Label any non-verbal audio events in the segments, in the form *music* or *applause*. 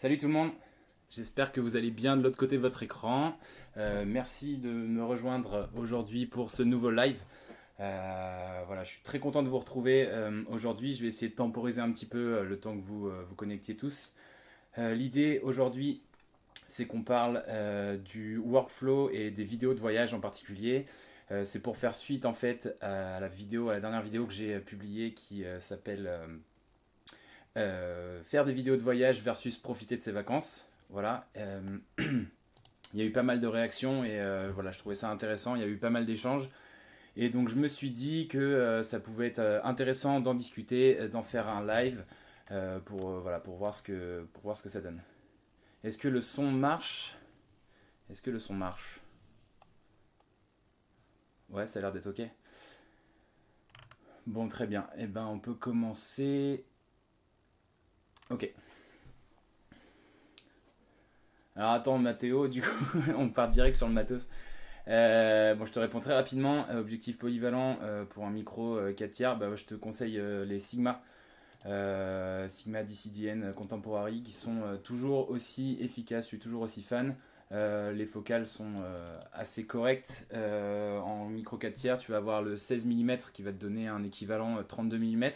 Salut tout le monde, j'espère que vous allez bien de l'autre côté de votre écran. Euh, merci de me rejoindre aujourd'hui pour ce nouveau live. Euh, voilà, je suis très content de vous retrouver euh, aujourd'hui. Je vais essayer de temporiser un petit peu le temps que vous vous connectiez tous. L'idée aujourd'hui, c'est qu'on parle du workflow et des vidéos de voyage en particulier. c'est pour faire suite en fait à la vidéo, à la dernière vidéo que j'ai publiée qui s'appelle euh, faire des vidéos de voyage versus profiter de ses vacances. Voilà. Euh, *clears throat* il y a eu pas mal de réactions et euh, voilà, je trouvais ça intéressant. Il y a eu pas mal d'échanges. Et donc je me suis dit que ça pouvait être intéressant d'en discuter, d'en faire un live pour, voilà, pour, voir ce que, pour voir ce que ça donne. Est-ce que le son marche Est-ce que le son marche Ouais, ça a l'air d'être ok. Bon, très bien. Eh ben, on peut commencer. Ok. Alors attends, Mathéo, du coup, *laughs* on part direct sur le matos. Euh, bon, je te réponds très rapidement. Euh, objectif polyvalent euh, pour un micro 4 tiers, bah, je te conseille les Sigma. Sigma DCDN Contemporary qui sont toujours aussi efficaces, je suis toujours aussi fan. les focales sont assez correctes. en micro 4 tiers, tu vas avoir le 16 mm qui va te donner un équivalent 32 mm.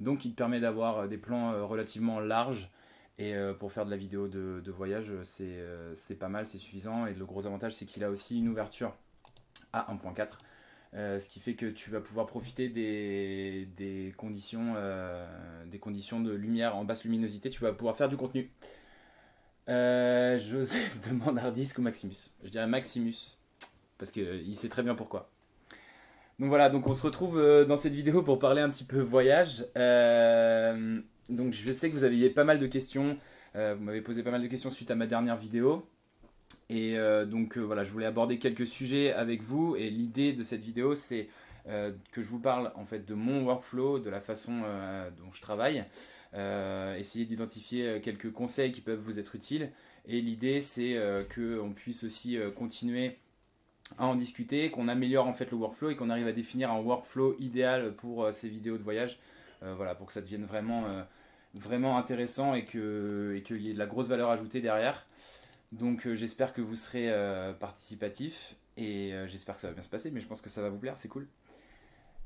Donc il te permet d'avoir euh, des plans euh, relativement larges. Et euh, pour faire de la vidéo de, voyage, c'est pas mal, c'est suffisant. Et le gros avantage, c'est qu'il a aussi une ouverture à 1.4. ce qui fait que tu vas pouvoir profiter des, conditions, des conditions de lumière en basse luminosité, tu vas pouvoir faire du contenu. Joseph *laughs* demande Hardisk ou Maximus Je dirais Maximus, parce qu'il sait très bien pourquoi. Donc voilà, donc on se retrouve euh, dans cette vidéo pour parler un petit peu voyage. Euh, donc je sais que vous aviez pas mal de questions, euh, vous m'avez posé pas mal de questions suite à ma dernière vidéo. Et donc voilà, je voulais aborder quelques sujets avec vous et l'idée de cette vidéo c'est que je vous parle en fait de mon workflow, de la façon dont je travaille, essayer d'identifier quelques conseils qui peuvent vous être utiles. Et l'idée c'est qu'on puisse aussi continuer à en discuter, qu'on améliore en fait le workflow et qu'on arrive à définir un workflow idéal pour euh, ces vidéos de voyage, euh, voilà, pour que ça devienne vraiment, euh, vraiment intéressant et qu'il et y ait de la grosse valeur ajoutée derrière. Donc j'espère que vous serez participatif et j'espère que ça va bien se passer, mais je pense que ça va vous plaire, c'est cool.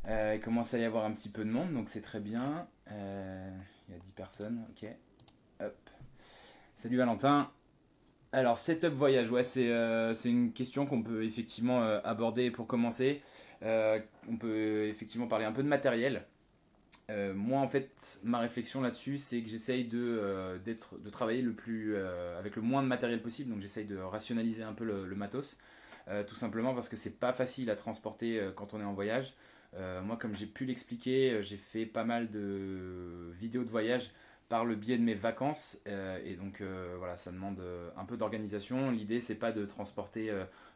il commence à y avoir un petit peu de monde, donc c'est très bien. Il y a 10 personnes, ok. Salut Valentin, alors, setup voyage, euh, c'est une question qu'on peut effectivement euh, aborder pour commencer. Euh, on peut effectivement parler un peu de matériel. moi, en fait, ma réflexion là-dessus, c'est que j'essaye de, travailler le plus, avec le moins de matériel possible. Donc, j'essaye de rationaliser un peu le, le matos, tout simplement parce que c'est pas facile à transporter quand on est en voyage. moi, comme j'ai pu l'expliquer, j'ai fait pas mal de vidéos de voyage par le biais de mes vacances. Euh, et donc euh, voilà, ça demande euh, un peu d'organisation. L'idée, c'est pas de transporter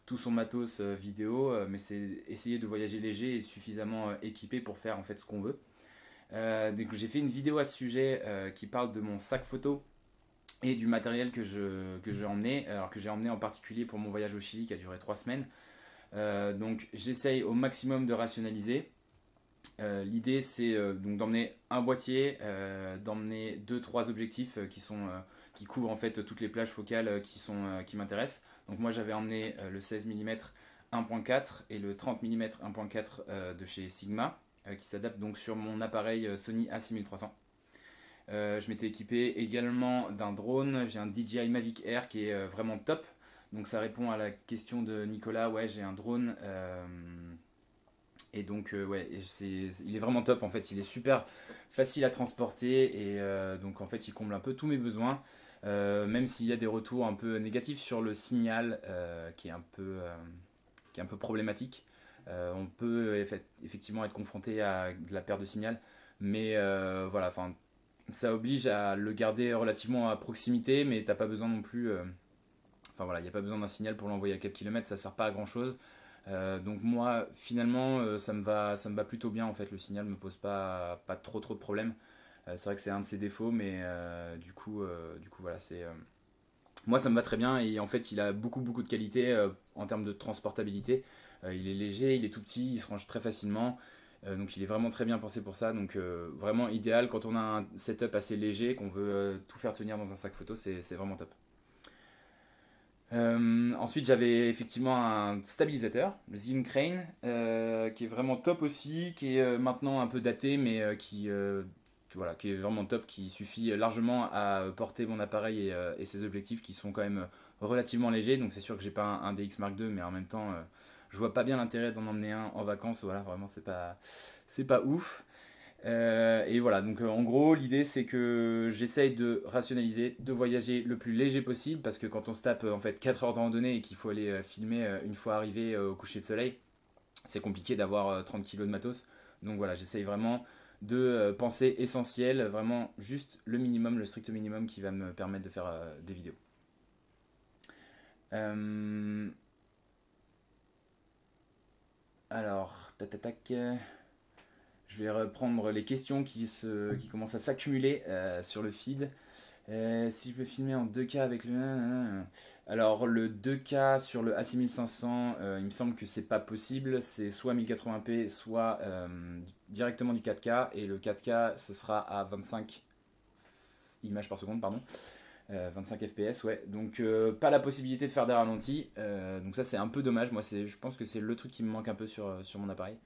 tout son matos vidéo, mais c'est essayer de voyager léger et suffisamment équipé pour faire en fait ce qu'on veut. donc j'ai fait une vidéo à ce sujet qui parle de mon sac photo et du matériel que que j'ai emmené, alors que j'ai emmené en particulier pour mon voyage au Chili qui a duré trois semaines. donc j'essaye au maximum de rationaliser. Euh, l'idée c'est euh, donc d'emmener un boîtier, euh, d'emmener deux trois objectifs qui sont qui couvrent en fait toutes les plages focales qui sont qui m'intéressent. Donc moi j'avais emmené le 16 mm 1.4 et le 30 mm 1.4 de chez Sigma qui s'adapte donc sur mon appareil Sony A6300. je m'étais équipé également d'un drone, j'ai un DJI Mavic Air qui est vraiment top. Donc ça répond à la question de Nicolas, ouais j'ai un drone et donc, euh, ouais, il est vraiment top en fait. Il est super facile à transporter et euh, donc en fait, il comble un peu tous mes besoins. Euh, même s'il y a des retours un peu négatifs sur le signal qui, est un peu, qui est un peu problématique. on peut effectivement être confronté à de la perte de signal, mais voilà, Ça oblige à le garder relativement à proximité, mais t'as pas besoin non plus. Enfin voilà, il n'y a pas besoin d'un signal pour l'envoyer à 4 km, ça sert pas à grand chose. Euh, donc moi, finalement, euh, ça, me va, ça me va plutôt bien en fait. Le signal me pose pas, pas trop trop de problèmes. Euh, c'est vrai que c'est un de ses défauts, mais du coup, du coup voilà, c'est moi ça me va très bien et en fait il a beaucoup beaucoup de qualité en termes de transportabilité. il est léger, il est tout petit, il se range très facilement. donc il est vraiment très bien pensé pour ça, donc vraiment idéal quand on a un setup assez léger, qu'on veut tout faire tenir dans un sac photo, c'est vraiment top. Euh, ensuite, j'avais effectivement un stabilisateur, le Zim Crane, euh, qui est vraiment top aussi, qui est euh, maintenant un peu daté, mais qui, qui est vraiment top, qui suffit largement à porter mon appareil et, ses objectifs qui sont quand même relativement légers. Donc, c'est sûr que j'ai pas un, DX Mark II, mais en même temps, je vois pas bien l'intérêt d'en emmener un en vacances. Voilà, vraiment, c'est pas, c'est pas ouf. Euh, et voilà, donc euh, en gros, l'idée c'est que j'essaye de rationaliser, de voyager le plus léger possible, parce que quand on se tape euh, en fait 4 heures de randonnée et qu'il faut aller filmer une fois arrivé au coucher de soleil, c'est compliqué d'avoir 30 kg de matos. Donc voilà, j'essaye vraiment de penser essentiel, vraiment juste le minimum, le strict minimum qui va me permettre de faire des vidéos. Euh... Alors, ta tac. Je vais reprendre les questions qui, se, qui commencent à s'accumuler euh, sur le feed. Euh, si je peux filmer en 2K avec le... Alors le 2K sur le A6500, euh, il me semble que c'est pas possible. C'est soit 1080p, soit directement du 4K. Et le 4K, ce sera à 25 images par seconde, pardon. 25 fps, ouais. Donc pas la possibilité de faire des ralentis. donc ça c'est un peu dommage. Moi je pense que c'est le truc qui me manque un peu sur, sur mon appareil.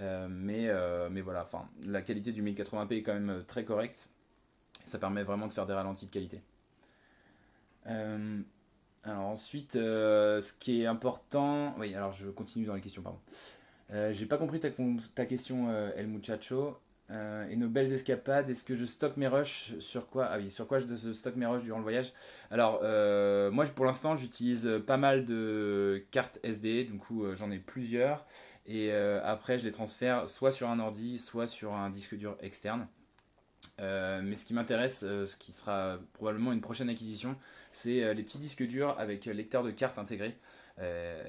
Euh, mais, euh, mais voilà, enfin, la qualité du 1080p est quand même euh, très correcte. Ça permet vraiment de faire des ralentis de qualité. alors ensuite, ce qui est important... Oui, alors je continue dans les questions, pardon. j'ai pas compris ta, question, El Muchacho. et nos belles escapades, est-ce que je stocke mes rushs Sur quoi Ah oui, sur quoi je stocke mes rushs durant le voyage Alors, moi pour l'instant, j'utilise pas mal de cartes SD, du coup j'en ai plusieurs. Et euh, après, je les transfère soit sur un ordi, soit sur un disque dur externe. Euh, mais ce qui m'intéresse, euh, ce qui sera probablement une prochaine acquisition, c'est les petits disques durs avec lecteur de cartes intégré.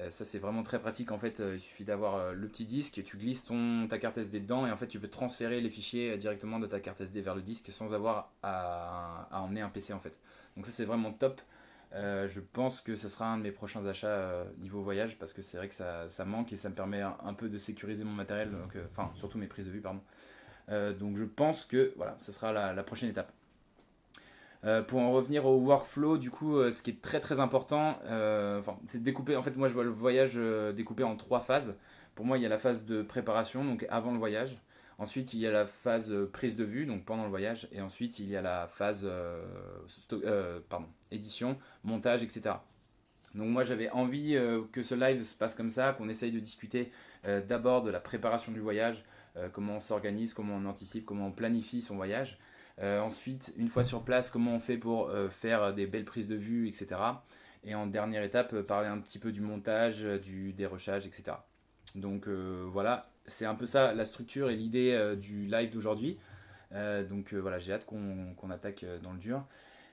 ça c'est vraiment très pratique en fait, il suffit d'avoir le petit disque, tu glisses ton, ta carte SD dedans et en fait tu peux transférer les fichiers directement de ta carte SD vers le disque sans avoir à, à emmener un PC en fait. Donc ça c'est vraiment top, euh, je pense que ce sera un de mes prochains achats euh, niveau voyage parce que c'est vrai que ça, manque et ça me permet un, peu de sécuriser mon matériel, donc, euh, enfin surtout mes prises de vue, pardon. donc je pense que voilà, ça sera la, prochaine étape. pour en revenir au workflow, du coup, ce qui est très très important, c'est de découper. En fait, moi je vois le voyage découpé en trois phases. Pour moi, il y a la phase de préparation, donc avant le voyage. Ensuite, il y a la phase prise de vue, donc pendant le voyage. Et ensuite, il y a la phase pardon, édition, montage, etc. Donc moi j'avais envie euh, que ce live se passe comme ça, qu'on essaye de discuter euh, d'abord de la préparation du voyage, euh, comment on s'organise, comment on anticipe, comment on planifie son voyage. ensuite, une fois sur place, comment on fait pour faire des belles prises de vue, etc. Et en dernière étape, parler un petit peu du montage, du dérochage, etc. Donc voilà, c'est un peu ça la structure et l'idée du live d'aujourd'hui. donc voilà, j'ai hâte qu'on attaque dans le dur.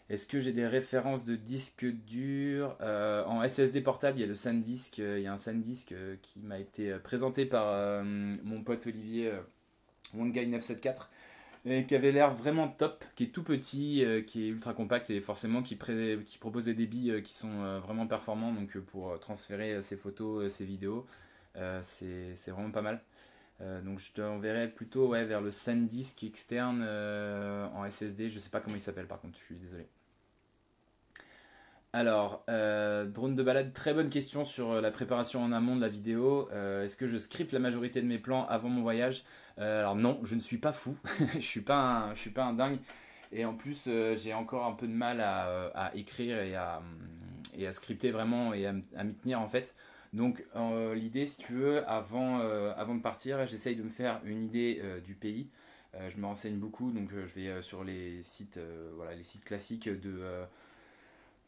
Est-ce que j'ai des références de disques durs euh, En SSD portable, il y a le SanDisk, euh, il y a un SanDisk euh, qui m'a été présenté par mon pote Olivier oneguy 974 et qui avait l'air vraiment top, qui est tout petit, qui est ultra compact et forcément qui, propose des débits qui sont vraiment performants donc pour transférer ses photos, ses vidéos. c'est vraiment pas mal. Euh, donc je t'enverrai plutôt vers le SanDisk externe euh, en SSD. Je ne sais pas comment il s'appelle par contre, je suis désolé. Alors, euh, drone de balade, très bonne question sur la préparation en amont de la vidéo. Est-ce que je scripte la majorité de mes plans avant mon voyage Alors non, je ne suis pas fou, *laughs* je ne suis, pas un, dingue. Et en plus, j'ai encore un peu de mal à, écrire et à, scripter vraiment et à m'y tenir en fait. Donc euh, l'idée, si tu veux, avant, euh, avant de partir, j'essaye de me faire une idée euh, du pays. je me renseigne beaucoup, donc je vais sur les sites, voilà, les sites classiques de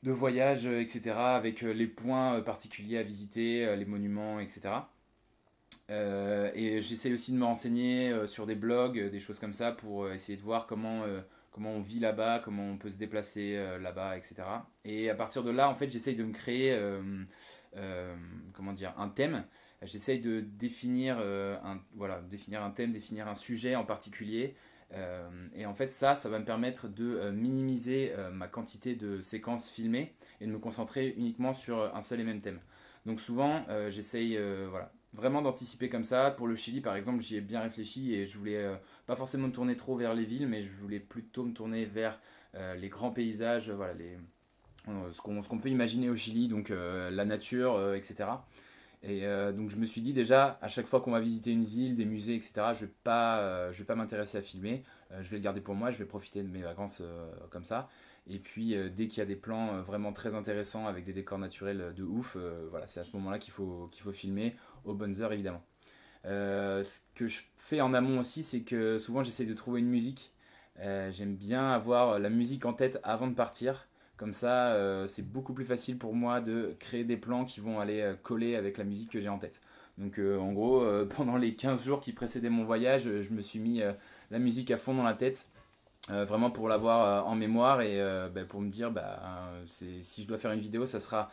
de voyage, etc., avec les points particuliers à visiter, les monuments, etc. et j'essaye aussi de me renseigner sur des blogs, des choses comme ça, pour essayer de voir comment, comment on vit là-bas, comment on peut se déplacer là-bas, etc. Et à partir de là, en fait, j'essaye de me créer euh, comment dire, un thème. J'essaye de définir, euh, un, voilà, définir un thème, définir un sujet en particulier. Euh, et en fait, ça, ça va me permettre de minimiser ma quantité de séquences filmées et de me concentrer uniquement sur un seul et même thème. Donc souvent, j'essaye voilà, vraiment d'anticiper comme ça. Pour le Chili, par exemple, j'y ai bien réfléchi et je voulais pas forcément me tourner trop vers les villes, mais je voulais plutôt me tourner vers les grands paysages, voilà, les, euh, ce qu'on peut imaginer au Chili, donc euh, la nature, etc. Euh, et donc je me suis dit déjà, à chaque fois qu'on va visiter une ville, des musées, etc., je ne vais pas, m'intéresser à filmer, je vais le garder pour moi, je vais profiter de mes vacances comme ça. Et puis dès qu'il y a des plans vraiment très intéressants avec des décors naturels de ouf, voilà, c'est à ce moment-là qu'il faut, filmer, aux bonnes heures évidemment. ce que je fais en amont aussi, c'est que souvent j'essaie de trouver une musique. J'aime bien avoir la musique en tête avant de partir. Comme ça, euh, c'est beaucoup plus facile pour moi de créer des plans qui vont aller euh, coller avec la musique que j'ai en tête. Donc euh, en gros, *laughs* pendant les 15 jours qui précédaient mon voyage, je me suis mis la musique à fond dans la tête. vraiment pour l'avoir en mémoire et bah, pour me dire bah, si je dois faire une vidéo ça sera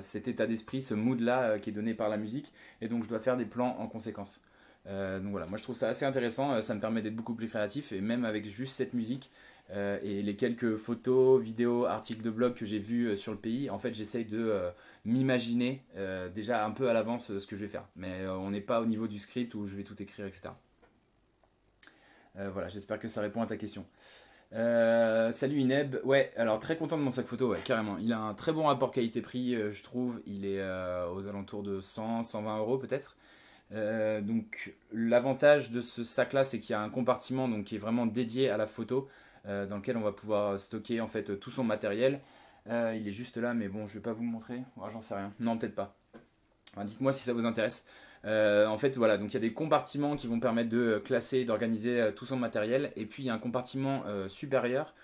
cet état d'esprit, ce mood là qui est donné par la musique et donc je dois faire des plans en conséquence. donc voilà, moi je trouve ça assez intéressant, ça me permet d'être beaucoup plus créatif et même avec juste cette musique, euh, et les quelques photos, vidéos, articles de blog que j'ai vus euh, sur le pays, en fait, j'essaye de euh, m'imaginer déjà un peu à l'avance ce que je vais faire. Mais on n'est pas au niveau du script où je vais tout écrire, etc. voilà, j'espère que ça répond à ta question. salut Ineb, ouais, alors très content de mon sac photo, ouais, carrément. Il a un très bon rapport qualité-prix, je trouve. Il est aux alentours de 100, 120 euros peut-être. donc l'avantage de ce sac là c'est qu'il y a un compartiment donc, qui est vraiment dédié à la photo euh, dans lequel on va pouvoir stocker en fait tout son matériel. Euh, il est juste là, mais bon, je vais pas vous le montrer. Oh, j'en sais rien. Non, peut-être pas. Dites-moi si ça vous intéresse. Euh, en fait, voilà, donc il y a des compartiments qui vont permettre de classer, d'organiser tout son matériel. Et puis il y a un compartiment supérieur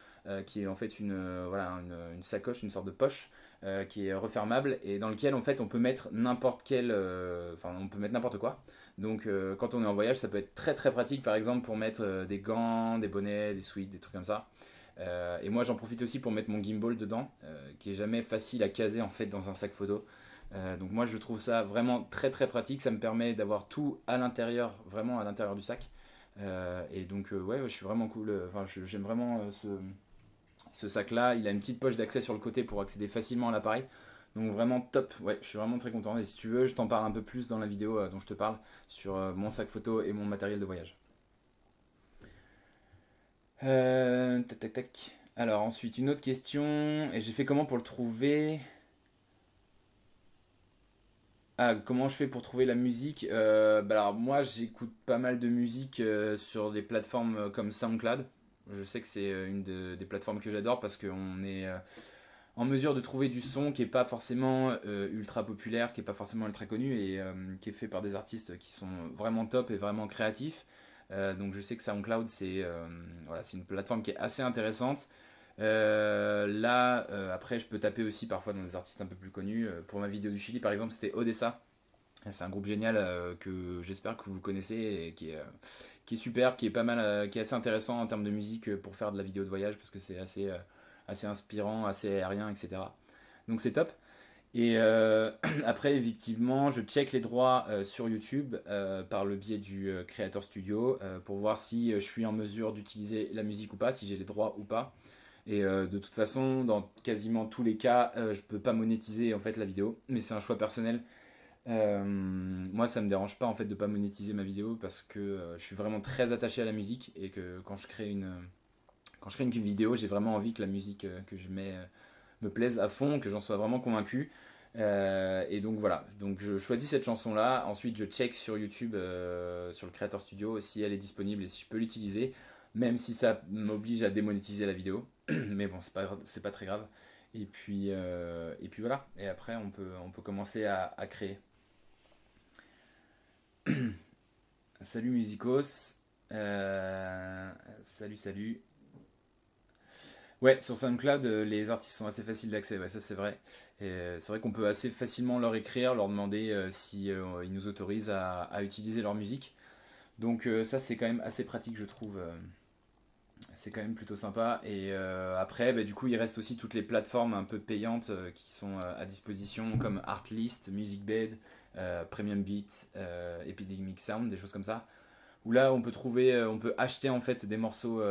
qui est en fait une, une, sacoche, une sorte de poche qui est refermable et dans lequel en fait on peut mettre n'importe quel, enfin on peut mettre n'importe quoi. Donc euh, quand on est en voyage, ça peut être très très pratique par exemple pour mettre euh, des gants, des bonnets, des suites, des trucs comme ça. Euh, et moi j'en profite aussi pour mettre mon gimbal dedans, qui est jamais facile à caser en fait dans un sac photo. donc moi je trouve ça vraiment très très pratique, ça me permet d'avoir tout à l'intérieur, vraiment à l'intérieur du sac. et donc ouais, je suis vraiment cool, j'aime vraiment ce sac là, il a une petite poche d'accès sur le côté pour accéder facilement à l'appareil. Donc vraiment top, ouais, je suis vraiment très content. Et si tu veux, je t'en parle un peu plus dans la vidéo euh, dont je te parle sur euh, mon sac photo et mon matériel de voyage. Euh, alors ensuite une autre question. Et j'ai fait comment pour le trouver ah, comment je fais pour trouver la musique bah alors, moi j'écoute pas mal de musique sur des plateformes comme SoundCloud. Je sais que c'est une des plateformes que j'adore parce qu'on est en mesure de trouver du son qui n'est pas forcément euh, ultra populaire, qui n'est pas forcément ultra connu et euh, qui est fait par des artistes qui sont vraiment top et vraiment créatifs. Euh, donc je sais que SoundCloud, c'est voilà, une plateforme qui est assez intéressante. là, après, je peux taper aussi parfois dans des artistes un peu plus connus. Pour ma vidéo du Chili, par exemple, c'était Odessa. C'est un groupe génial que j'espère que vous connaissez et qui est, qui est super, qui est pas mal, qui est assez intéressant en termes de musique pour faire de la vidéo de voyage parce que c'est assez assez inspirant, assez aérien, etc. Donc c'est top. Et euh, *clears throat* après, effectivement, je check les droits euh, sur YouTube euh, par le biais du Creator Studio pour voir si je suis en mesure d'utiliser la musique ou pas, si j'ai les droits ou pas. Et de toute façon, dans quasiment tous les cas, je ne peux pas monétiser en fait la vidéo, mais c'est un choix personnel. moi, ça me dérange pas en fait de pas monétiser ma vidéo parce que je suis vraiment très attaché à la musique et que quand je crée une quand je crée une vidéo, j'ai vraiment envie que la musique euh, que je mets euh, me plaise à fond, que j'en sois vraiment convaincu. Euh, et donc voilà, donc je choisis cette chanson là, ensuite je check sur YouTube, sur le Creator Studio, si elle est disponible et si je peux l'utiliser, même si ça m'oblige à démonétiser la vidéo, *clears throat* mais bon c'est pas, pas très grave. Et puis, et puis voilà, et après on peut, on peut commencer à créer. *clears throat* salut Musicos, salut salut, Ouais, sur SoundCloud, euh, les artistes sont assez faciles d'accès, ça c'est vrai. Et euh, c'est vrai qu'on peut assez facilement leur écrire, leur demander euh, si ils nous autorisent à, utiliser leur musique. Donc ça c'est quand même assez pratique, je trouve. c'est quand même plutôt sympa. Et après, bah, du coup, il reste aussi toutes les plateformes un peu payantes qui sont à disposition, comme Artlist, MusicBed, Premium Beat, Epidemic Sound, des choses comme ça. Où là, on peut trouver, on peut acheter en fait des morceaux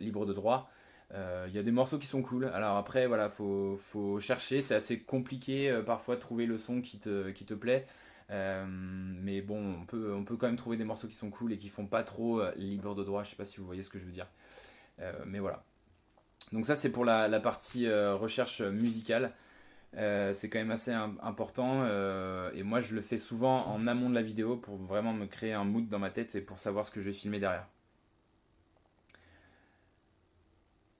libres de droit il euh, y a des morceaux qui sont cool. Alors après, voilà, faut, faut chercher. C'est assez compliqué euh, parfois de trouver le son qui te, qui te plaît. Euh, mais bon, on peut, on peut quand même trouver des morceaux qui sont cool et qui font pas trop libre de droit. Je sais pas si vous voyez ce que je veux dire. mais voilà. Donc ça, c'est pour la, la partie recherche musicale. c'est quand même assez important. et moi, je le fais souvent en amont de la vidéo pour vraiment me créer un mood dans ma tête et pour savoir ce que je vais filmer derrière.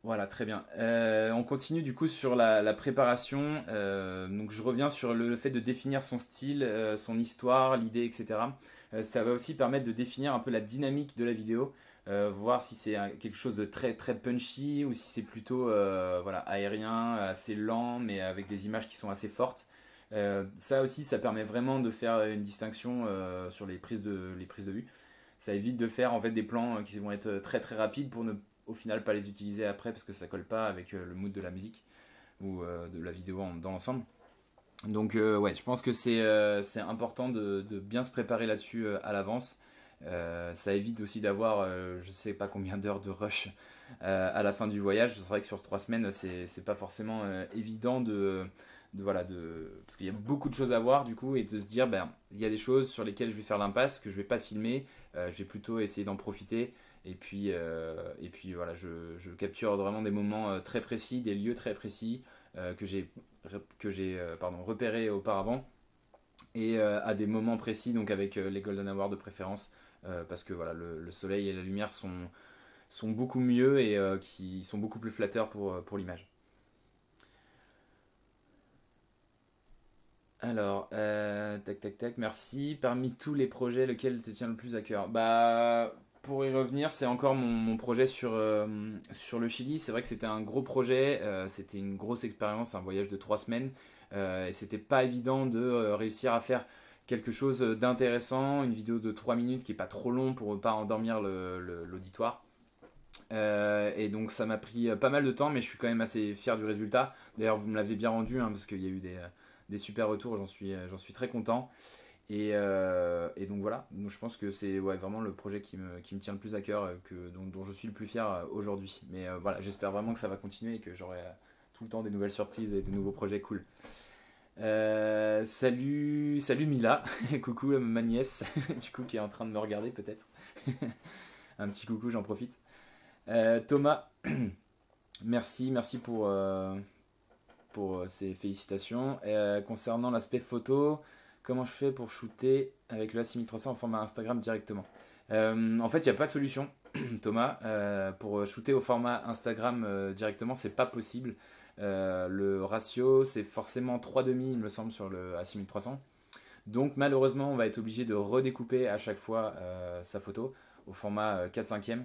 Voilà, très bien. Euh, on continue du coup sur la, préparation. Euh, donc je reviens sur le, fait de définir son style, euh, son histoire, l'idée, etc. ça va aussi permettre de définir un peu la dynamique de la vidéo, voir si c'est quelque chose de très très punchy ou si c'est plutôt voilà aérien, assez lent, mais avec des images qui sont assez fortes. ça aussi, ça permet vraiment de faire une distinction sur les prises de les prises de vue ça évite de faire en fait des plans qui vont être très très rapides pour ne au final pas les utiliser après parce que ça colle pas avec euh, le mood de la musique ou euh, de la vidéo dans l'ensemble. Donc euh, ouais, je pense que c'est important de, bien se préparer là-dessus à l'avance. ça évite aussi d'avoir je sais pas combien d'heures de rush à la fin du voyage. C'est vrai que sur trois semaines, c'est pas forcément évident de, de, voilà de parce qu'il y a beaucoup de choses à voir du coup et de se dire ben il y a des choses sur lesquelles je vais faire l'impasse que je vais pas filmer, je vais plutôt essayer d'en profiter. Et puis, euh, et puis voilà, je, capture vraiment des moments euh, très précis, des lieux très précis euh, que j'ai que j'ai pardon repéré auparavant et à des moments précis, donc avec les Golden Awards de préférence, parce que voilà, le, soleil et la lumière sont, sont beaucoup mieux et qui sont beaucoup plus flatteurs pour, pour l'image. Alors, tac tac tac, merci. Parmi tous les projets, lequel te tient le plus à cœur Bah, pour y revenir, c'est encore mon, projet sur, euh, sur le Chili. C'est vrai que c'était un gros projet, euh, c'était une grosse expérience, un voyage de trois semaines. Euh, et c'était pas évident de réussir à faire quelque chose d'intéressant, une vidéo de trois minutes qui n'est pas trop long pour ne pas endormir l'auditoire. et donc ça m'a pris pas mal de temps, mais je suis quand même assez fier du résultat. D'ailleurs, vous me l'avez bien rendu hein, parce qu'il y a eu des, super retours, j'en suis, suis très content. Et, euh, et, donc voilà, je pense que c'est ouais, vraiment le projet qui me, qui me, tient le plus à cœur, euh, que, dont, dont je suis le plus fier euh, aujourd'hui. Mais voilà, j'espère vraiment que ça va continuer et que j'aurai tout le temps des nouvelles surprises et des nouveaux projets cool. salut, salut Mila, *laughs* coucou ma nièce, *laughs* du coup qui est en train de me regarder peut-être. *laughs* Un petit coucou, j'en profite. Thomas, *clears throat* merci, merci pour, pour ces félicitations. concernant l'aspect photo, Comment je fais pour shooter avec le A6300 en format Instagram directement euh, En fait, il n'y a pas de solution, *clears throat* Thomas. Euh, pour shooter au format Instagram euh, directement, c'est pas possible. le ratio, c'est forcément 3,5, il me semble, sur le A6300. Donc, malheureusement, on va être obligé de redécouper à chaque fois sa photo au format 4 5e.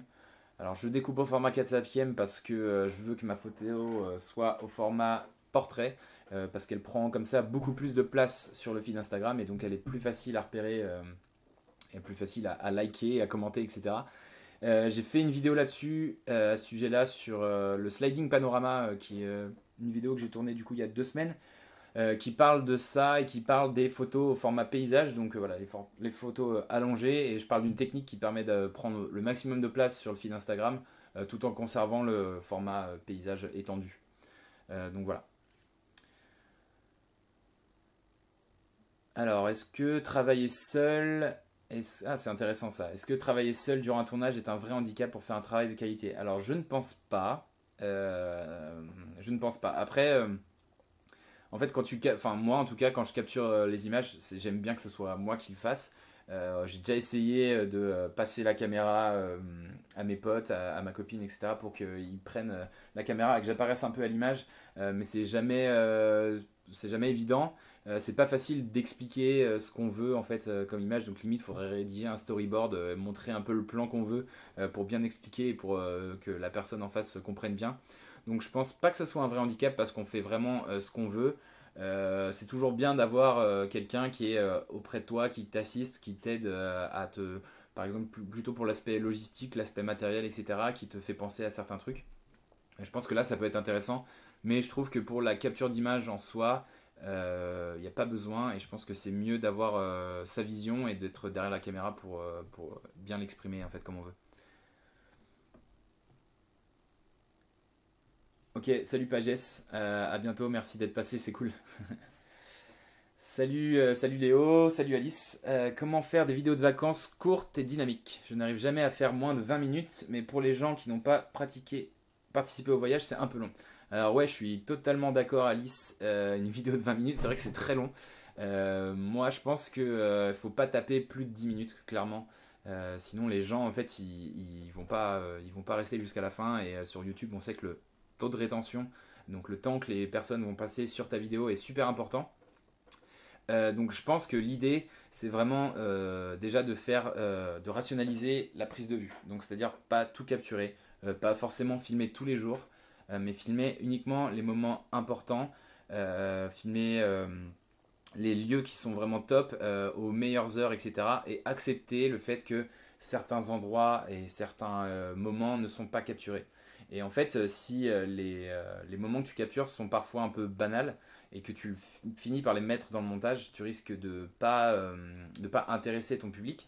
Alors, je découpe au format 4 5e parce que je veux que ma photo soit au format portrait, euh, parce qu'elle prend comme ça beaucoup plus de place sur le fil Instagram, et donc elle est plus facile à repérer, euh, et plus facile à, liker, à commenter, etc. Euh, j'ai fait une vidéo là-dessus, à ce sujet-là, sur le sliding panorama, qui est une vidéo que j'ai tournée du coup il y a deux semaines, qui parle de ça et qui parle des photos au format paysage, donc voilà, les, photos allongées, et je parle d'une technique qui permet de prendre le maximum de place sur le fil Instagram tout en conservant le format paysage étendu. donc voilà. Alors, est-ce que travailler seul... ah, c'est intéressant ça. Est-ce que travailler seul durant un tournage est un vrai handicap pour faire un travail de qualité Alors, je ne pense pas. Euh, je ne pense pas. Après, euh, en fait, quand tu... Enfin, moi, en tout cas, quand je capture euh, les images, j'aime bien que ce soit moi qui le fasse. j'ai déjà essayé de passer la caméra à mes potes, à, ma copine, etc., pour qu'ils prennent la caméra et que j'apparaisse un peu à l'image, mais c'est jamais évident. Euh, c'est pas facile d'expliquer euh, ce qu'on veut en fait euh, comme image, donc limite il faudrait rédiger un storyboard, montrer un peu le plan qu'on veut pour bien expliquer et pour que la personne en face comprenne bien. Donc je pense pas que ce soit un vrai handicap parce qu'on fait vraiment ce qu'on veut. c'est toujours bien d'avoir quelqu'un qui est auprès de toi, qui t'assiste, qui t'aide à te, par exemple plutôt pour l'aspect logistique, l'aspect matériel, etc., qui te fait penser à certains trucs. je pense que là ça peut être intéressant, mais je trouve que pour la capture d'image en soi, il euh, n'y a pas besoin et je pense que c'est mieux d'avoir euh, sa vision et d'être derrière la caméra pour, euh, pour bien l'exprimer en fait comme on veut. Ok, salut Pages, à bientôt, merci d'être passé, c'est cool. *laughs* salut, salut Léo, salut Alice. comment faire des vidéos de vacances courtes et dynamiques Je n'arrive jamais à faire moins de 20 minutes, mais pour les gens qui n'ont pas pratiqué, participé au voyage, c'est un peu long. Alors ouais, je suis totalement d'accord Alice, euh, une vidéo de 20 minutes, c'est vrai que c'est très long. Euh, moi je pense qu'il ne euh, faut pas taper plus de 10 minutes, clairement. sinon les gens en fait ils, ils vont pas ils vont pas rester jusqu'à la fin et sur YouTube on sait que le taux de rétention donc le temps que les personnes vont passer sur ta vidéo est super important donc je pense que l'idée, c'est vraiment déjà de faire, de rationaliser la prise de vue. Donc c'est-à-dire pas tout capturer, pas forcément filmer tous les jours, euh, mais filmer uniquement les moments importants, euh, filmer euh, les lieux qui sont vraiment top aux meilleures heures, etc. Et accepter le fait que certains endroits et certains moments ne sont pas capturés. Et en fait, si les, moments que tu captures sont parfois un peu banals et que tu finis par les mettre dans le montage, tu risques de pas, pas intéresser ton public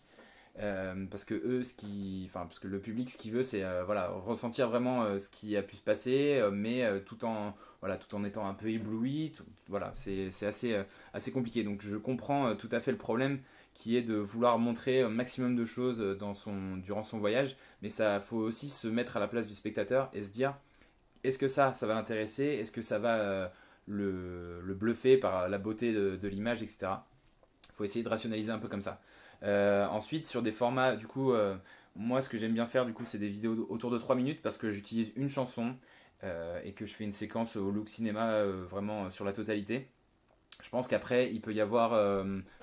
euh, parce que eux, ce qui, enfin, parce que le public, ce qu'il veut, c'est euh, voilà, ressentir vraiment euh, ce qui a pu se passer, mais tout en, voilà, tout en étant un peu ébloui. voilà, c'est assez, assez compliqué. Donc, je comprends tout à fait le problème qui est de vouloir montrer un maximum de choses dans son, durant son voyage, mais ça faut aussi se mettre à la place du spectateur et se dire, est-ce que ça, ça va l'intéresser, est-ce que ça va le, le, bluffer par la beauté de, de l'image, etc. Faut essayer de rationaliser un peu comme ça. Euh, ensuite, sur des formats, du coup, euh, moi, ce que j'aime bien faire, du coup, c'est des vidéos autour de 3 minutes parce que j'utilise une chanson euh, et que je fais une séquence au look cinéma vraiment sur la totalité. Je pense qu'après, il peut y avoir.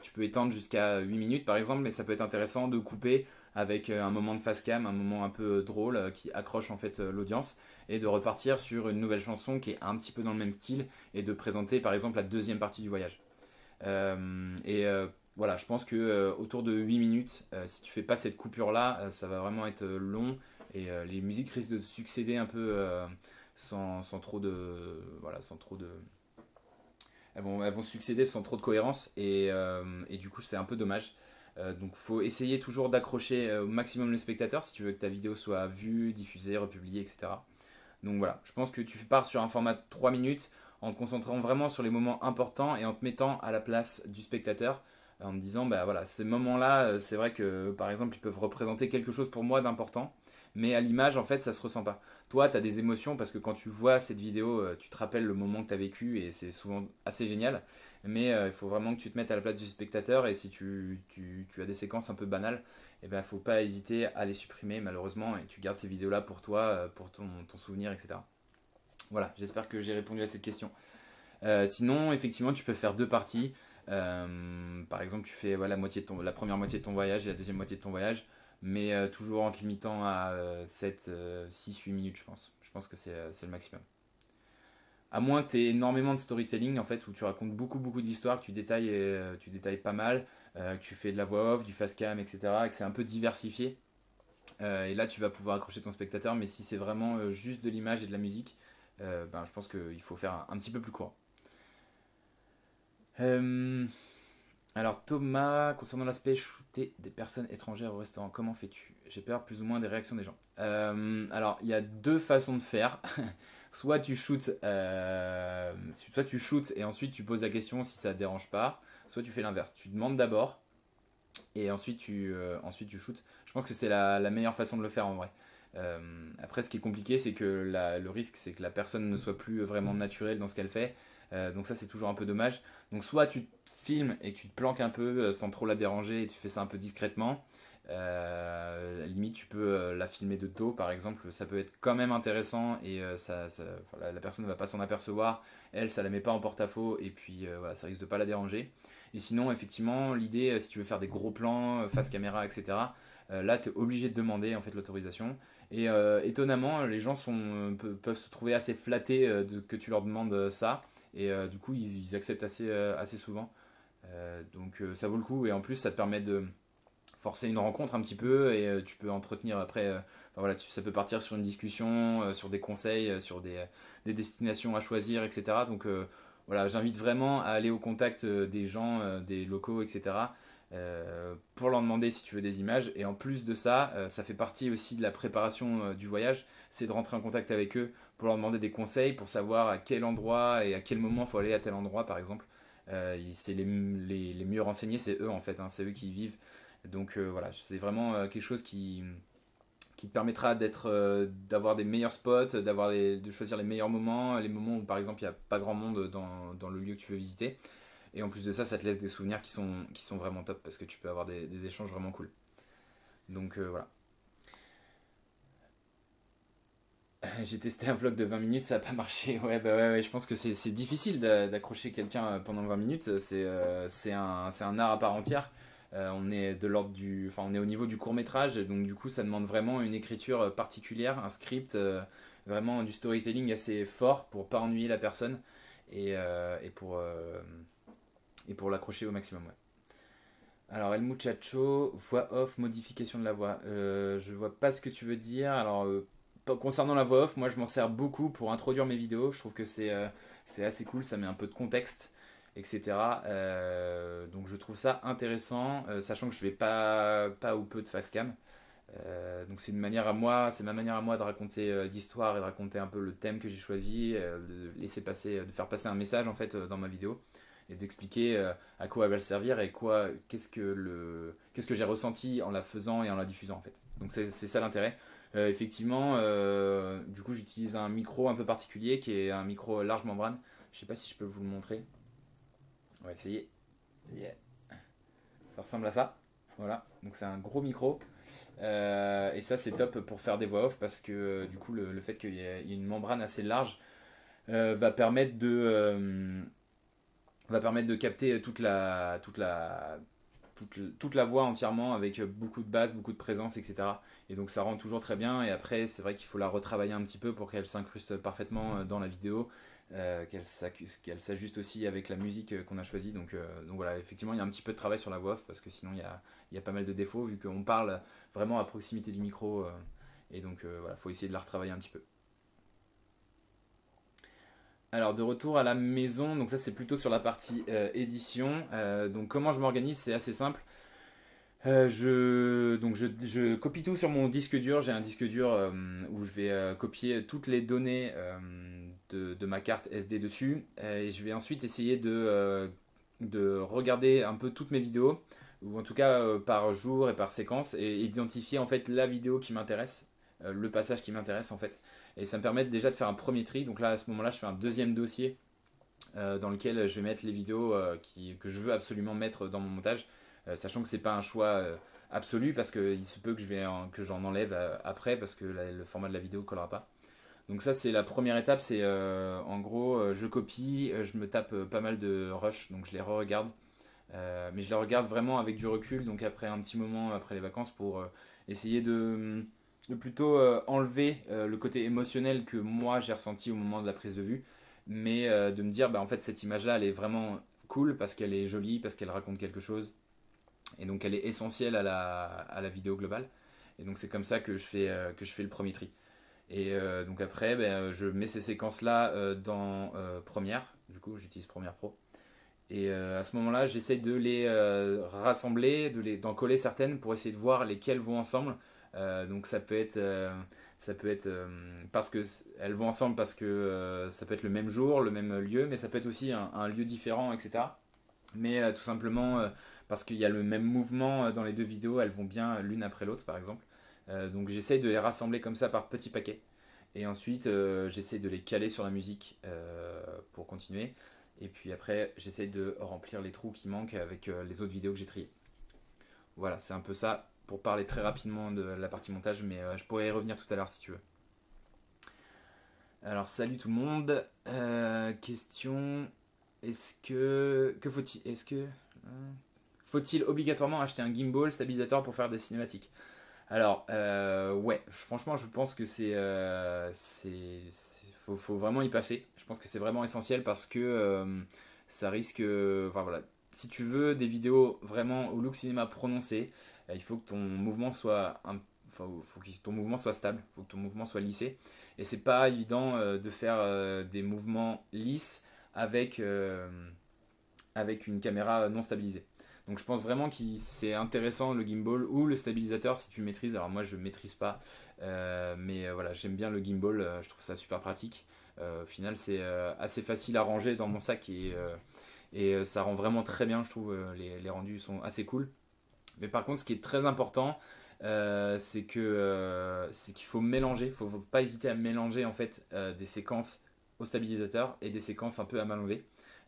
tu peux étendre jusqu'à 8 minutes par exemple, mais ça peut être intéressant de couper avec un moment de face cam, un moment un peu drôle qui accroche en fait l'audience, et de repartir sur une nouvelle chanson qui est un petit peu dans le même style, et de présenter par exemple la deuxième partie du voyage. et voilà, je pense que euh, autour de 8 minutes, euh, si tu fais pas cette coupure-là, euh, ça va vraiment être long et les musiques risquent de succéder un peu sans, trop de... Voilà, sans trop de... Elles vont, succéder sans trop de cohérence et, du coup c'est un peu dommage. donc faut essayer toujours d'accrocher au maximum le spectateur si tu veux que ta vidéo soit vue, diffusée, republiée, etc. Donc voilà, je pense que tu pars sur un format de 3 minutes en te concentrant vraiment sur les moments importants et en te mettant à la place du spectateur en me disant, bah voilà, ces moments-là, euh, c'est vrai que par exemple, ils peuvent représenter quelque chose pour moi d'important, mais à l'image, en fait, ça se ressent pas. Toi, tu as des émotions parce que quand tu vois cette vidéo, euh, tu te rappelles le moment que tu as vécu et c'est souvent assez génial, mais euh, il faut vraiment que tu te mettes à la place du spectateur et si tu, as des séquences un peu banales, il eh ne ben, faut pas hésiter à les supprimer malheureusement et tu gardes ces vidéos-là pour toi, pour ton, souvenir, etc. Voilà, j'espère que j'ai répondu à cette question. sinon, effectivement, tu peux faire deux parties. Euh, par exemple, tu fais voilà, la, moitié de ton, la première moitié de ton voyage et la deuxième moitié de ton voyage, mais euh, toujours en te limitant à 7, 6, 8 minutes, je pense. Je pense que c'est euh, le maximum. À moins que tu aies énormément de storytelling, en fait, où tu racontes beaucoup, beaucoup d'histoires, que tu détailles, tu détailles pas mal, que tu fais de la voix off, du fast cam, etc., et que c'est un peu diversifié. et là, tu vas pouvoir accrocher ton spectateur, mais si c'est vraiment juste de l'image et de la musique, ben, je pense qu'il faut faire un petit peu plus court. Euh, alors Thomas, concernant l'aspect shooter des personnes étrangères au restaurant, comment fais-tu J'ai peur plus ou moins des réactions des gens. Euh, alors il y a deux façons de faire. *laughs* soit tu shootes, euh, soit tu shootes et ensuite tu poses la question si ça te dérange pas. Soit tu fais l'inverse. Tu demandes d'abord et ensuite tu, ensuite tu shootes. Je pense que c'est la, meilleure façon de le faire en vrai. après ce qui est compliqué c'est que le risque c'est que la personne ne soit plus vraiment mm. naturelle dans ce qu'elle fait euh, donc ça, c'est toujours un peu dommage. Donc soit tu te filmes et tu te planques un peu euh, sans trop la déranger et tu fais ça un peu discrètement. Euh, limite, tu peux la filmer de dos, par exemple. Ça peut être quand même intéressant et ça, la, personne ne va pas s'en apercevoir. Elle, ça la met pas en porte-à-faux et puis voilà, ça risque de pas la déranger. Et sinon, effectivement, l'idée, si tu veux faire des gros plans, face caméra, etc., là, tu es obligé de demander en fait l'autorisation. Et étonnamment, les gens peuvent se trouver assez flattés que tu leur demandes ça. Et euh, du coup, ils, acceptent assez, euh, souvent. Euh, donc ça vaut le coup. Et en plus, ça te permet de forcer une rencontre un petit peu et tu peux entretenir après. voilà, ça peut partir sur une discussion, sur des conseils, sur des, des destinations à choisir, etc. Donc voilà, j'invite vraiment à aller au contact des gens, des locaux, etc. Euh, pour leur demander si tu veux des images. Et en plus de ça, euh, ça fait partie aussi de la préparation euh, du voyage, c'est de rentrer en contact avec eux pour leur demander des conseils, pour savoir à quel endroit et à quel moment il faut aller à tel endroit, par exemple. c'est les, les, mieux renseignés, c'est eux en fait, hein, c'est eux qui y vivent. Donc voilà, c'est vraiment quelque chose qui, qui te permettra d'être, d'avoir des meilleurs spots, de choisir les meilleurs moments, les moments où par exemple il n'y a pas grand monde dans, dans le lieu que tu veux visiter. Et en plus de ça, ça te laisse des souvenirs qui sont, qui sont vraiment top parce que tu peux avoir des, échanges vraiment cool. Donc euh, voilà. *laughs* J'ai testé un vlog de 20 minutes, ça n'a pas marché. *laughs* Ouais, bah ouais, je pense que c'est difficile d'accrocher quelqu'un euh, pendant 20 minutes. Euh, c'est un, art à part entière. on est de l'ordre du, enfin, on est au niveau du court métrage, donc du coup, ça demande vraiment une écriture particulière, un script, vraiment du storytelling assez fort pour pas ennuyer la personne et, et pour et pour l'accrocher au maximum. Ouais. Alors El Muchacho, voix off, modification de la voix. Euh, je vois pas ce que tu veux dire. Alors euh, concernant la voix off, moi je m'en sers beaucoup pour introduire mes vidéos. Je trouve que c'est euh, c'est assez cool, ça met un peu de contexte, etc. Euh, donc je trouve ça intéressant, sachant que je vais pas, pas ou peu de face facecam. donc c'est une manière à moi, c'est ma manière à moi de raconter l'histoire et de raconter un peu le thème que j'ai choisi, laisser passer, de faire passer un message en fait dans ma vidéo et d'expliquer euh, à quoi elle va servir et quoi, qu'est-ce que le, qu'est-ce que j'ai ressenti en la faisant et en la diffusant en fait. Donc c'est, ça l'intérêt. Euh, effectivement, euh, du coup j'utilise un micro un peu particulier qui est un micro large membrane. Je sais pas si je peux vous le montrer. On va essayer. Ça ressemble à ça. Voilà, donc c'est un gros micro. et ça, c'est top pour faire des voix off parce que du coup, le, fait qu'il y ait une membrane assez large va permettre de, va permettre de capter toute la, toute la, toute, la voix entièrement avec beaucoup de basses, beaucoup de présence, etc. Et donc ça rend toujours très bien. Et après, c'est vrai qu'il faut la retravailler un petit peu pour qu'elle s'incruste parfaitement euh, dans la vidéo, euh, qu'elle s'ajuste aussi avec la musique euh, qu'on a choisie. Donc, donc voilà, effectivement, il y a un petit peu de travail sur la voix off parce que sinon il y a, pas mal de défauts vu qu'on parle vraiment à proximité du micro. et donc voilà, il faut essayer de la retravailler un petit peu. Alors de retour à la maison, donc ça c'est plutôt sur la partie euh, édition. Euh, donc comment je m'organise, c'est assez simple. Euh, je, donc je, copie tout sur mon disque dur. J'ai un disque dur où je vais copier toutes les données de, ma carte SD dessus. et je vais ensuite essayer de, de, regarder un peu toutes mes vidéos, ou en tout cas par jour et par séquence, et identifier en fait la vidéo qui m'intéresse, le passage qui m'intéresse en fait. Et ça me permet déjà de faire un premier tri. Donc là, à ce moment-là, je fais un deuxième dossier euh, dans lequel je vais mettre les vidéos euh, qui, que je veux absolument mettre dans mon montage, euh, sachant que c'est pas un choix absolu parce qu'il se peut que je que j'en enlève après parce que le format de la vidéo ne collera pas. Donc ça c'est la première étape, c'est en gros je copie, je me tape pas mal de rush, donc je les re-regarde. mais je les regarde vraiment avec du recul, donc après un petit moment, après les vacances, pour essayer de hum, de plutôt euh, enlever euh, le côté émotionnel que moi j'ai ressenti au moment de la prise de vue, mais euh, de me dire bah en fait cette image là elle est vraiment cool parce qu'elle est jolie, parce qu'elle raconte quelque chose, et donc elle est essentielle à la, vidéo globale. Et donc c'est comme ça que je fais, que je fais le premier tri. Et donc après ben, je mets ces séquences là dans Première, du coup j'utilise Première Pro. Et à ce moment-là, j'essaie de les rassembler, d'en coller certaines pour essayer de voir lesquelles vont ensemble, euh, donc ça peut être, euh, ça peut être euh, parce que elles vont ensemble parce que ça peut être le même jour, le même lieu, mais ça peut être aussi un, lieu différent, etc. Mais tout simplement parce qu'il y a le même mouvement dans les deux vidéos, elles vont bien l'une après l'autre par exemple. donc j'essaye de les rassembler comme ça par petits paquets. Et ensuite j'essaie de les caler sur la musique pour continuer. Et puis après j'essaie de remplir les trous qui manquent avec les autres vidéos que j'ai triées. Voilà, c'est un peu ça pour parler très rapidement de la partie montage, mais euh, je pourrais y revenir tout à l'heure si tu veux. Alors salut tout le monde. Euh, question est-ce que que faut-il est-ce que hein, faut-il obligatoirement acheter un gimbal stabilisateur pour faire des cinématiques Alors euh, ouais, franchement je pense que c'est c'est faut, faut, vraiment y passer. Je pense que c'est vraiment essentiel parce que ça risque enfin voilà si tu veux des vidéos vraiment au look cinéma prononcé, euh, il faut que ton mouvement soit un Enfin, faut que ton mouvement soit stable, faut que ton mouvement soit lissé. Et c'est pas évident euh, de faire euh, des mouvements lisses avec, avec une caméra non stabilisée. Donc je pense vraiment que c'est intéressant le gimbal ou le stabilisateur si tu maîtrises. Alors moi je ne maîtrise pas, mais voilà j'aime bien le gimbal, je trouve ça super pratique. au final c'est assez facile à ranger dans mon sac et et euh, ça rend vraiment très bien, je trouve. Euh, les, rendus sont assez cool. Mais par contre, ce qui est très important, euh, c'est que c'est qu'il faut mélanger, ne faut pas hésiter à mélanger en fait des séquences au stabilisateur et des séquences un peu à main levée.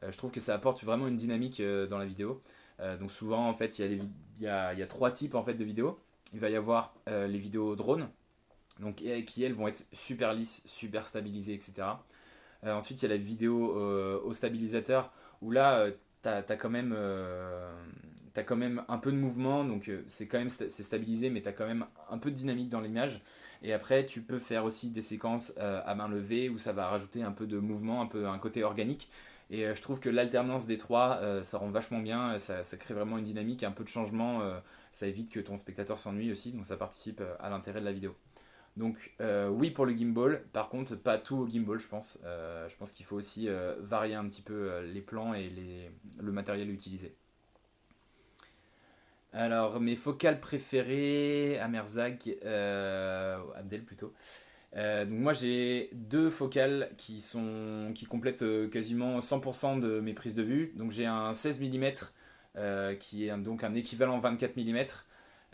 je trouve que ça apporte vraiment une dynamique dans la vidéo. donc souvent en fait il y, y, a, y, a, trois types en fait de vidéos. Il va y avoir les vidéos drone, donc qui elles vont être super lisses, super stabilisées, etc. ensuite il y a la vidéo au stabilisateur où là, euh, tu as, quand même euh, t'as quand même un peu de mouvement, donc euh, c'est quand même c'est stabilisé, mais t'as quand même un peu de dynamique dans l'image. Et après, tu peux faire aussi des séquences à main levée où ça va rajouter un peu de mouvement, un peu un côté organique. Et je trouve que l'alternance des trois, ça rend vachement bien, ça, ça, crée vraiment une dynamique, un peu de changement, ça évite que ton spectateur s'ennuie aussi, donc ça participe à l'intérêt de la vidéo. Donc euh, oui pour le gimbal, par contre pas tout au gimbal je pense. Euh, je pense qu'il faut aussi euh, varier un petit peu les plans et les, le matériel utilisé. Alors mes focales préférées à Merzag, Abdel plutôt. donc moi j'ai deux focales qui, sont, qui complètent quasiment 100% de mes prises de vue. Donc j'ai un 16 mm qui est donc un équivalent 24 mm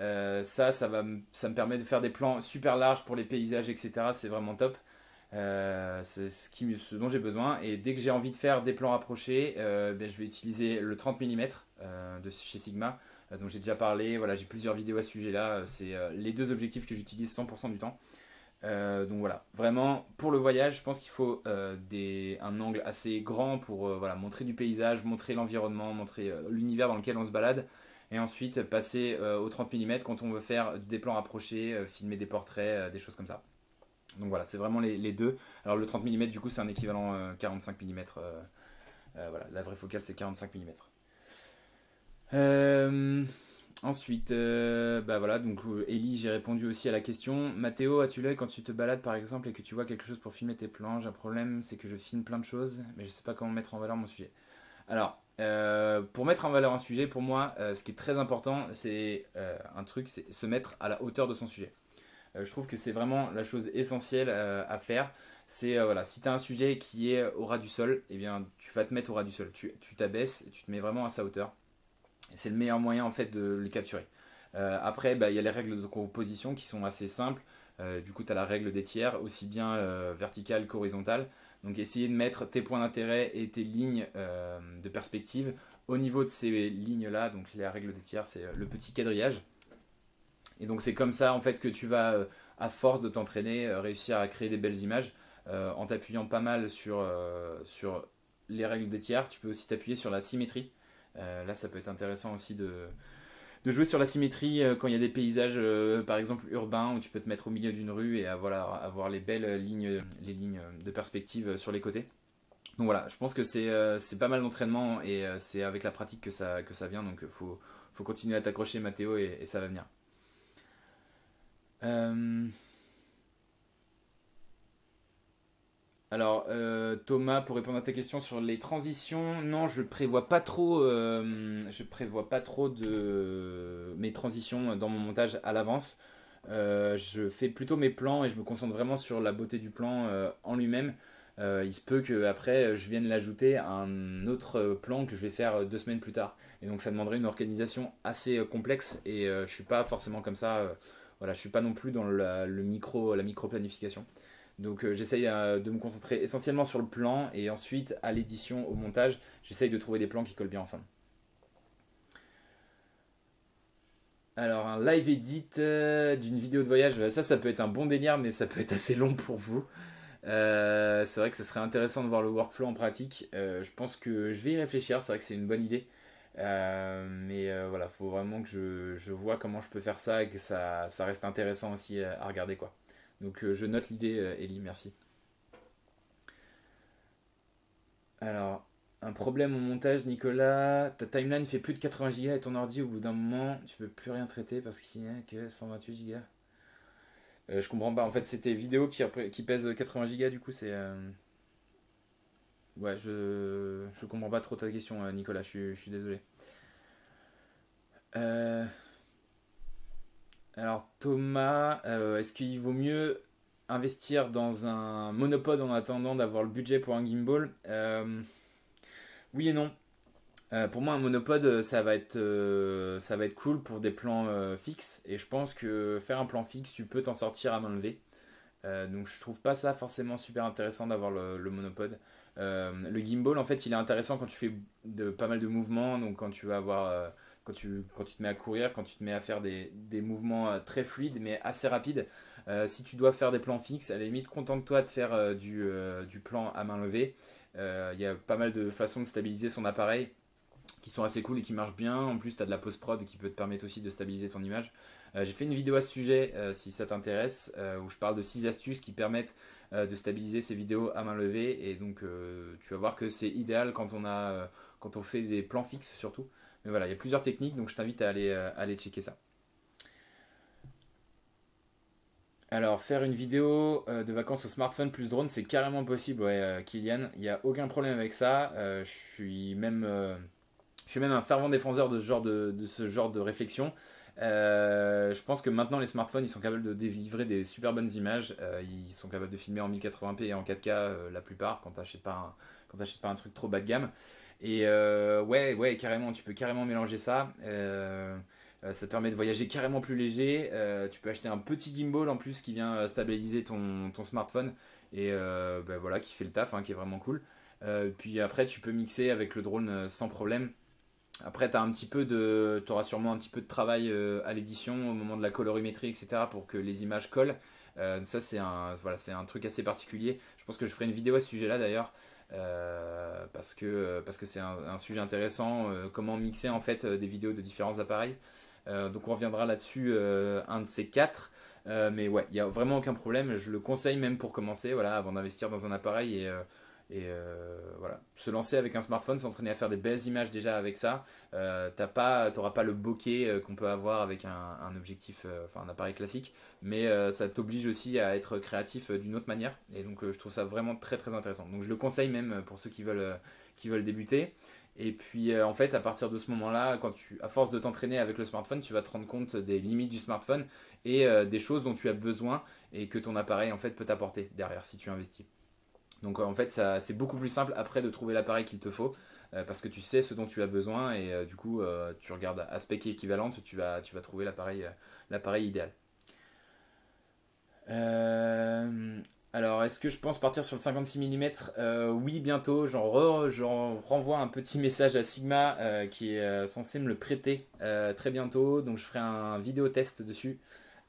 euh, ça, ça, va, ça me permet de faire des plans super larges pour les paysages, etc. C'est vraiment top. Euh, c'est ce, dont j'ai besoin. Et dès que j'ai envie de faire des plans rapprochés, euh, ben, je vais utiliser le 30 mm de chez Sigma, dont j'ai déjà parlé. Voilà, j'ai plusieurs vidéos à ce sujet-là. C'est les deux objectifs que j'utilise 100% du temps. donc voilà, vraiment pour le voyage, je pense qu'il faut des, un angle assez grand pour voilà, montrer du paysage, montrer l'environnement, montrer l'univers dans lequel on se balade et ensuite passer au 30 mm quand on veut faire des plans rapprochés, euh, filmer des portraits, euh, des choses comme ça. Donc voilà, c'est vraiment les, deux. Alors le 30 mm du coup c'est un équivalent 45 euh, mm. voilà, la vraie focale c'est 45 mm. ensuite, bah voilà, donc Ellie, j'ai répondu aussi à la question. Mathéo, as-tu l'œil quand tu te balades par exemple et que tu vois quelque chose pour filmer tes plans J'ai un problème, c'est que je filme plein de choses, mais je sais pas comment mettre en valeur mon sujet. Alors, euh, pour mettre en valeur un sujet, pour moi, euh, ce qui est très important, c'est euh, un truc, c'est se mettre à la hauteur de son sujet. je trouve que c'est vraiment la chose essentielle à faire. C'est voilà, si tu as un sujet qui est au ras du sol, eh bien, tu vas te mettre au ras du sol. Tu t'abaisses, tu, tu te mets vraiment à sa hauteur. C'est le meilleur moyen en fait de le capturer. après, bah, il y a les règles de composition qui sont assez simples. du coup, tu as la règle des tiers, aussi bien verticale qu'horizontale. Donc essayez de mettre tes points d'intérêt et tes lignes euh, de perspective au niveau de ces lignes-là. Donc la règle des tiers, c'est euh, le petit quadrillage. Et donc c'est comme ça en fait que tu vas, euh, à force de t'entraîner, réussir à créer des belles images. en t'appuyant pas mal sur, sur les règles des tiers, tu peux aussi t'appuyer sur la symétrie. là, ça peut être intéressant aussi de, de jouer sur la symétrie euh, quand il y a des paysages, euh, par exemple, urbains, où tu peux te mettre au milieu d'une rue et avoir les belles lignes, les lignes de perspective euh, sur les côtés. Donc voilà, je pense que c'est pas mal d'entraînement et c'est avec la pratique que ça, que ça vient. Donc il faut, continuer à t'accrocher, Mathéo, et, ça va venir. Alors, euh, Thomas, pour répondre à ta question sur les transitions, non, je prévois pas trop, euh, je prévois pas trop de mes transitions dans mon montage à l'avance. Euh, je fais plutôt mes plans et je me concentre vraiment sur la beauté du plan en lui-même. il se peut qu'après, je vienne l'ajouter à un autre plan que je vais faire deux semaines plus tard. Et donc, ça demanderait une organisation assez complexe et je suis pas forcément comme ça. voilà, je suis pas non plus dans la, le micro, la micro-planification. Donc euh, j'essaye euh, de me concentrer essentiellement sur le plan et ensuite à l'édition, au montage, j'essaye de trouver des plans qui collent bien ensemble. Alors un live edit euh, d'une vidéo de voyage, bah, ça ça peut être un bon délire mais ça peut être assez long pour vous. c'est vrai que ce serait intéressant de voir le workflow en pratique. je pense que je vais y réfléchir, c'est vrai que c'est une bonne idée. mais voilà, faut vraiment que je, vois comment je peux faire ça et que ça, ça reste intéressant aussi à regarder quoi. Donc euh, je note l'idée, euh, Ellie, merci. Alors, un problème au montage, Nicolas. Ta timeline fait plus de 80 Go et ton ordi, au bout d'un moment, tu peux plus rien traiter parce qu'il n'y a que 128 Go. Euh, je comprends pas. En fait, c'était vidéo qui, qui pèse 80 Go, du coup, c'est. Euh, ouais, je... je comprends pas trop ta question, Nicolas, je, je suis désolé. Euh. Alors Thomas, euh, est-ce qu'il vaut mieux investir dans un monopode en attendant d'avoir le budget pour un gimbal euh, Oui et non. Euh, pour moi, un monopode, ça va être, ça va être cool pour des plans fixes. Et je pense que faire un plan fixe, tu peux t'en sortir à main levée. donc je trouve pas ça forcément super intéressant d'avoir le, monopode. le gimbal, en fait, il est intéressant quand tu fais pas mal de mouvements. Donc quand tu vas avoir quand tu, te mets à courir, quand tu te mets à faire des, mouvements euh, très fluides mais assez rapides, euh, si tu dois faire des plans fixes, à la limite, contente-toi de faire euh, du, plan à main levée. Il y a pas mal de façons de stabiliser son appareil qui sont assez cool et qui marchent bien. En plus, tu as de la post-prod qui peut te permettre aussi de stabiliser ton image. J'ai fait une vidéo à ce sujet, si ça t'intéresse, où je parle de 6 astuces qui permettent de stabiliser ces vidéos à main levée. Et donc, tu vas voir que c'est idéal quand on, a, quand on fait des plans fixes surtout. Mais voilà, il y a plusieurs techniques, donc je t'invite à aller, euh, checker ça. Alors, faire une vidéo euh, de vacances au smartphone plus drone, c'est carrément possible, euh, Kylian. Il n'y a aucun problème avec ça. je, suis même, je suis même un fervent défenseur de ce genre de, ce genre de réflexion. je pense que maintenant, les smartphones, ils sont capables de délivrer des super bonnes images. ils sont capables de filmer en 1080p et en 4K la plupart quand tu n'achètes pas, pas un truc trop bas de gamme. Et euh, ouais, ouais, carrément, tu peux carrément mélanger ça. Euh, euh, ça te permet de voyager carrément plus léger. tu peux acheter un petit gimbal en plus qui vient stabiliser ton, smartphone et bah, voilà, qui fait le taf, hein, qui est vraiment cool. puis après, tu peux mixer avec le drone sans problème. Après, tu un petit peu de, auras sûrement un petit peu de travail à l'édition au moment de la colorimétrie, etc., pour que les images collent. ça, c'est un, voilà, un truc assez particulier. Je pense que je ferai une vidéo à ce sujet-là d'ailleurs. Euh, parce que parce que c'est un, sujet intéressant euh, comment mixer en fait euh, des vidéos de différents appareils donc on reviendra là-dessus un de ces quatre mais ouais il n'y a vraiment aucun problème je le conseille même pour commencer voilà avant d'investir dans un appareil et et euh, voilà, se lancer avec un smartphone, s'entraîner à faire des belles images déjà avec ça, euh, t'as pas, t'auras pas le bokeh euh, qu'on peut avoir avec un, objectif, enfin un appareil classique, mais ça t'oblige aussi à être créatif d'une autre manière. Et donc je trouve ça vraiment très très intéressant. Donc je le conseille même pour ceux qui veulent, qui veulent débuter. Et puis en fait, à partir de ce moment-là, quand tu, à force de t'entraîner avec le smartphone, tu vas te rendre compte des limites du smartphone et des choses dont tu as besoin et que ton appareil en fait peut t'apporter derrière si tu investis. Donc en fait, c'est beaucoup plus simple après de trouver l'appareil qu'il te faut euh, parce que tu sais ce dont tu as besoin et euh, du coup, euh, tu regardes aspect équivalente, tu vas, trouver l'appareil idéal. alors, est-ce que je pense partir sur le 56 mm Oui, bientôt. J'en renvoie un petit message à Sigma qui est censé me le prêter très bientôt. Donc, je ferai un vidéo test dessus.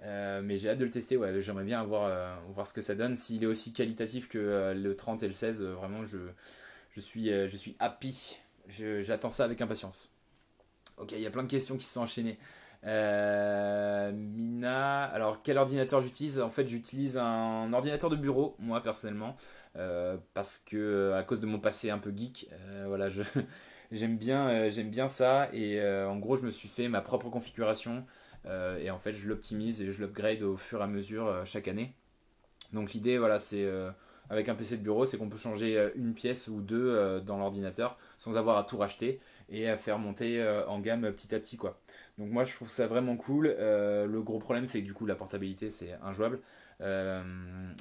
Euh, mais j'ai hâte de le tester, j'aimerais bien euh, voir, ce que ça donne. S'il est aussi qualitatif que euh, le 30 et le 16, vraiment je, suis, happy. J'attends ça avec impatience. Ok, il y a plein de questions qui se sont enchaînées. Mina, alors quel ordinateur j'utilise En fait, j'utilise un ordinateur de bureau, moi personnellement, parce que à cause de mon passé un peu geek, voilà, *laughs* j'aime bien ça. Et en gros, je me suis fait ma propre configuration. Euh, et en fait, je l'optimise et je l'upgrade au fur et à mesure euh, chaque année. Donc l'idée, voilà, c'est euh, avec un PC de bureau, c'est qu'on peut changer une pièce ou deux dans l'ordinateur sans avoir à tout racheter et à faire monter en gamme petit à petit quoi. Donc moi je trouve ça vraiment cool. le gros problème c'est que du coup la portabilité c'est injouable. Euh,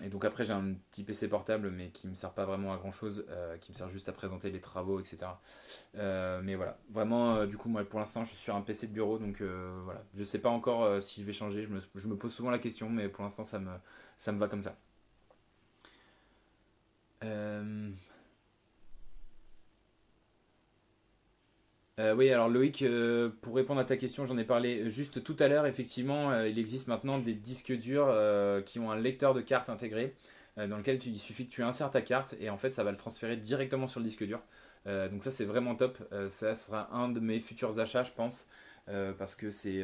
et donc après j'ai un petit PC portable mais qui me sert pas vraiment à grand chose, euh, qui me sert juste à présenter les travaux, etc. Euh, mais voilà, vraiment du coup moi pour l'instant je suis sur un PC de bureau donc voilà, je sais pas encore si je vais changer, je me, pose souvent la question mais pour l'instant ça me, ça me va comme ça. Euh, oui, alors Loïc, euh, pour répondre à ta question, j'en ai parlé juste tout à l'heure. Effectivement, euh, il existe maintenant des disques durs qui ont un lecteur de cartes intégré dans lequel tu, il suffit que tu insères ta carte et en fait ça va le transférer directement sur le disque dur. donc ça c'est vraiment top. ça sera un de mes futurs achats, je pense, parce que c'est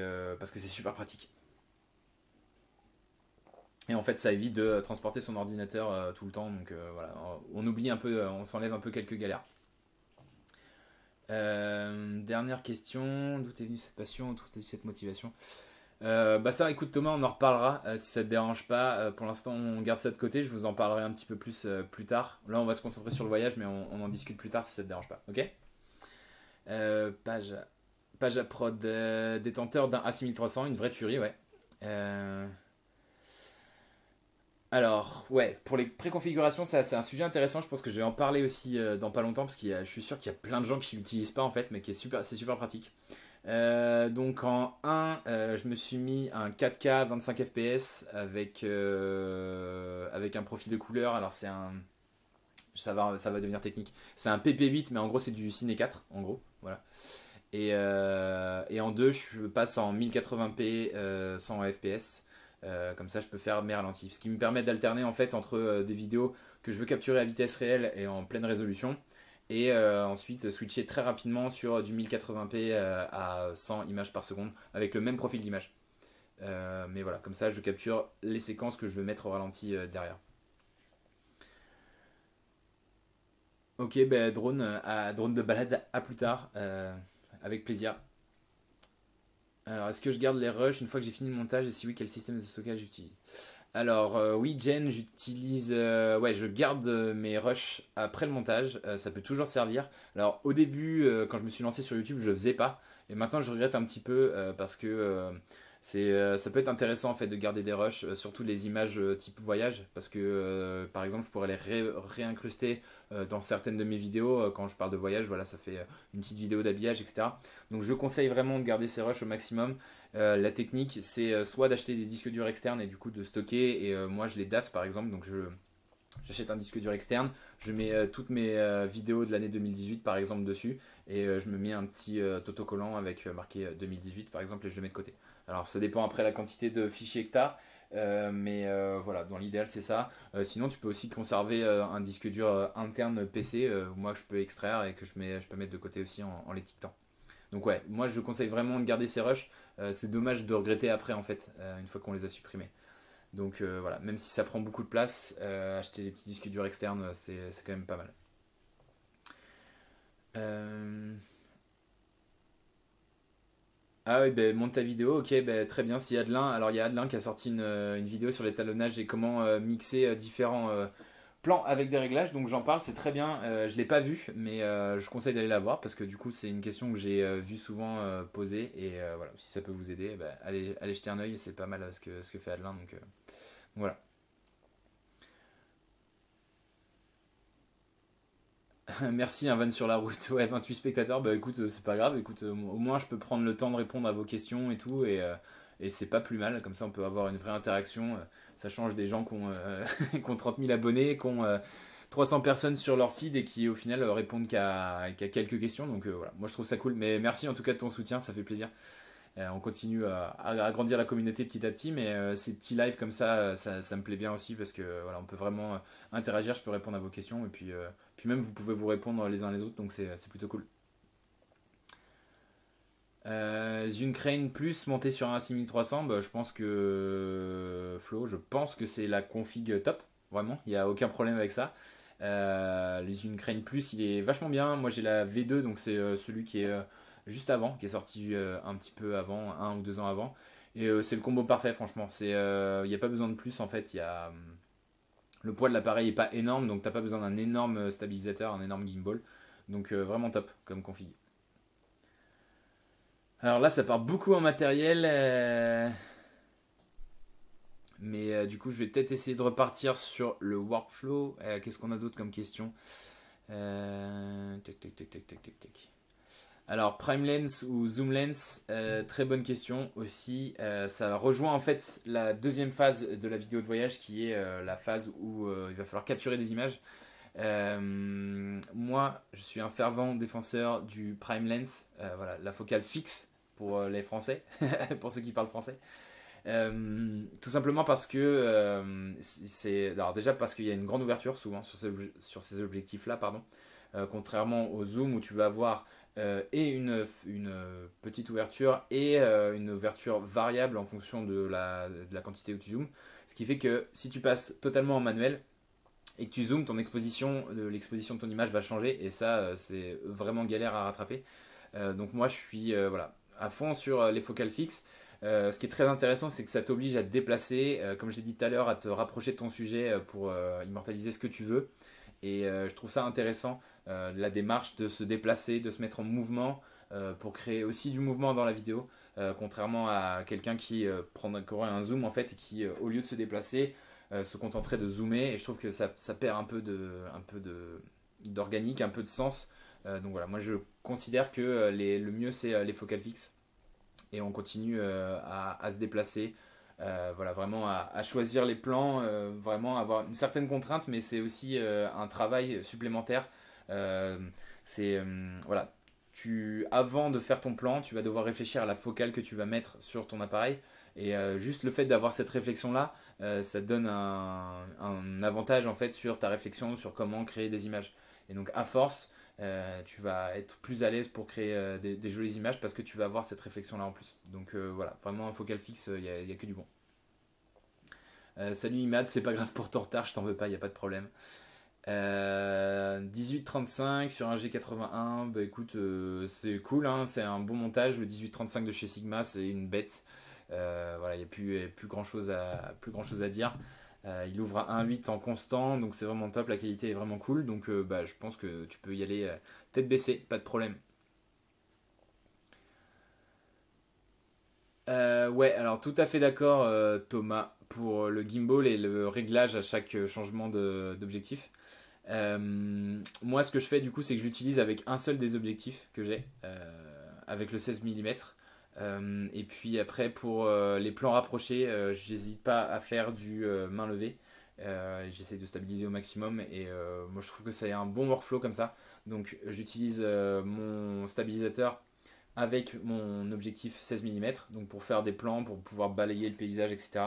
super pratique. Et en fait, ça évite de transporter son ordinateur tout le temps. Donc voilà, on oublie un peu, on s'enlève un peu quelques galères. Euh, dernière question, d'où est venue cette passion, d'où est venue cette motivation euh, bah ça, écoute Thomas, on en reparlera euh, si ça te dérange pas. pour l'instant, on garde ça de côté. Je vous en parlerai un petit peu plus plus tard. Là, on va se concentrer sur le voyage, mais on, en discute plus tard si ça te dérange pas. Ok page, page à prod, détenteur d'un A6300, une vraie tuerie, ouais. Alors, ouais, pour les préconfigurations, c'est un sujet intéressant. Je pense que je vais en parler aussi euh, dans pas longtemps parce que je suis sûr qu'il y a plein de gens qui l'utilisent pas en fait, mais qui est super, c'est super pratique. Euh, donc en 1, euh, je me suis mis un 4K 25 fps avec, avec un profil de couleur. Alors c'est un... Ça va, devenir technique. C'est un PP8, mais en gros c'est du Ciné 4, en gros. Voilà. Et, et en 2, je passe en 1080p 100 fps. Euh, comme ça, je peux faire mes ralentis. Ce qui me permet d'alterner en fait entre euh, des vidéos que je veux capturer à vitesse réelle et en pleine résolution, et euh, ensuite switcher très rapidement sur du 1080p à 100 images par seconde avec le même profil d'image. mais voilà, comme ça, je capture les séquences que je veux mettre au ralenti derrière. Ok, ben, drone, à, drone de balade, à plus tard, avec plaisir. Alors, est-ce que je garde les rushs une fois que j'ai fini le montage Et si oui, quel système de stockage j'utilise Alors, euh, oui, Jen, j'utilise. Euh, ouais, je garde euh, mes rushs après le montage. ça peut toujours servir. Alors, au début, quand je me suis lancé sur YouTube, je le faisais pas. Et maintenant, je regrette un petit peu parce que c'est euh, ça peut être intéressant en fait de garder des rushs, euh, surtout les images euh, type voyage, parce que par exemple je pourrais les réincruster dans certaines de mes vidéos quand je parle de voyage. Voilà, ça fait une petite vidéo d'habillage, etc. Donc je conseille vraiment de garder ces rushs au maximum. la technique, c'est soit d'acheter des disques durs externes et du coup de stocker. Et moi, je les date par exemple, donc je j'achète un disque dur externe, je mets toutes mes vidéos de l'année 2018 par exemple dessus et je me mets un petit autocollant avec marqué 2018 par exemple et je le mets de côté. Alors ça dépend après la quantité de fichiers que tu as. Euh, mais euh, voilà, dans l'idéal, c'est ça. Euh, sinon, tu peux aussi conserver un disque dur interne PC, moi je peux extraire et que je, peux mettre de côté aussi en, en l'étiquetant. Donc, ouais, moi je conseille vraiment de garder ces rushs. c'est dommage de regretter après, en fait, une fois qu'on les a supprimés. Donc voilà, même si ça prend beaucoup de place, acheter des petits disques durs externes, c'est quand même pas mal. Ah oui, ben, monte ta vidéo, ok, ben, très bien. S'il y a Adelin, alors il y a Adelin qui a sorti une, euh, vidéo sur l'étalonnage et comment euh, mixer euh, différents plans avec des réglages, donc j'en parle, c'est très bien. je ne l'ai pas vu, mais je conseille d'aller la voir parce que du coup, c'est une question que j'ai vu souvent posée et voilà, si ça peut vous aider, ben, allez, allez jeter un oeil, c'est pas mal ce, que, ce que fait Adelin, donc voilà. *laughs* Merci, un hein, van sur la route. Ouais, 28 spectateurs. Bah écoute, euh, c'est pas grave. Écoute, euh, au moins je peux prendre le temps de répondre à vos questions et tout. Et, euh, c'est pas plus mal. Comme ça, on peut avoir une vraie interaction. Ça change des gens qui ont, 30 000 *laughs* abonnés, qui ont 300 personnes sur leur feed et qui au final répondent qu'à quelques questions. Donc voilà, moi je trouve ça cool. Mais merci en tout cas de ton soutien. Ça fait plaisir. Euh, on continue à, agrandir la communauté petit à petit, mais euh, ces petits lives comme euh, ça, ça, me plaît bien aussi parce que voilà, on peut vraiment interagir, je peux répondre à vos questions et puis, puis même vous pouvez vous répondre les uns les autres, donc c'est plutôt cool. Euh, une crane plus monté sur un 6300, bah, je pense que Flo, je pense que c'est la config top, vraiment, il n'y a aucun problème avec ça. les une crane plus, il est vachement bien. Moi j'ai la V2, donc c'est celui qui est juste avant, qui est sorti euh, un petit peu avant, un ou deux ans avant. Et euh, c'est le combo parfait, franchement. Il n'y euh, a pas besoin de plus, en fait. Il y a, hum, le poids de l'appareil n'est pas énorme, donc t'as pas besoin d'un énorme stabilisateur, un énorme gimbal. Donc vraiment top comme config. Alors là, ça part beaucoup en matériel. Mais du coup, je vais peut-être essayer de repartir sur le workflow. Qu'est-ce qu'on a d'autre comme question tic, tic, tic, tac, tic. Alors, prime lens ou zoom lens, euh, très bonne question aussi. Euh, ça rejoint en fait la deuxième phase de la vidéo de voyage qui est euh, la phase où il va falloir capturer des images. moi, je suis un fervent défenseur du prime lens, voilà, la focale fixe pour les Français, *laughs* pour ceux qui parlent français. tout simplement parce que c'est. Alors, déjà parce qu'il y a une grande ouverture souvent sur, sur ces objectifs-là, pardon. contrairement au zoom où tu vas avoir euh, et une, une, petite ouverture et euh, une ouverture variable en fonction de la, de la quantité où tu zoomes. Ce qui fait que si tu passes totalement en manuel et que tu zoomes, ton exposition, euh, l'exposition de ton image va changer et ça, c'est vraiment galère à rattraper. donc moi, je suis voilà, à fond sur les focales fixes. ce qui est très intéressant, c'est que ça t'oblige à te déplacer, comme je l'ai dit tout à l'heure, à te rapprocher de ton sujet pour immortaliser ce que tu veux. Et je trouve ça intéressant euh, la démarche de se déplacer, de se mettre en mouvement euh, pour créer aussi du mouvement dans la vidéo, euh, contrairement à quelqu'un qui prendrait un zoom en fait et qui, au lieu de se déplacer, se contenterait de zoomer. Et je trouve que ça, perd un peu un peu d'organique, un peu de sens. donc voilà, moi je considère que le mieux c'est les focales fixes et on continue à, se déplacer. voilà, vraiment à, choisir les plans, vraiment avoir une certaine contrainte, mais c'est aussi un travail supplémentaire euh, c'est euh, voilà, tu, avant de faire ton plan, tu vas devoir réfléchir à la focale que tu vas mettre sur ton appareil. Et euh, juste le fait d'avoir cette réflexion-là, ça te donne un, avantage en fait sur ta réflexion, sur comment créer des images. Et donc à force, tu vas être plus à l'aise pour créer des, jolies images parce que tu vas avoir cette réflexion-là en plus. Donc voilà, vraiment un focal fixe, il n'y a, a, que du bon. salut Imad, c'est pas grave pour ton retard, je t'en veux pas, il n'y a pas de problème. 18-35 euh, sur un G81, bah écoute, euh, c'est cool, hein, c'est un bon montage. Le 18-35 de chez Sigma, c'est une bête. Euh, voilà, il n'y a plus, plus, grand chose à, plus chose à dire. il ouvre à 1.8 en constant, donc c'est vraiment top, la qualité est vraiment cool. Donc bah, je pense que tu peux y aller tête baissée, pas de problème. ouais, alors tout à fait d'accord Thomas pour le gimbal et le réglage à chaque changement d'objectif. Euh, moi, ce que je fais du coup, c'est que j'utilise avec un seul des objectifs que j'ai, euh, avec le 16 mm. Euh, et puis après, pour les plans rapprochés, j'hésite pas à faire du main levée. Euh, J'essaie de stabiliser au maximum et moi je trouve que ça a un bon workflow comme ça. Donc j'utilise mon stabilisateur avec mon objectif 16 mm donc pour faire des plans, pour pouvoir balayer le paysage, etc.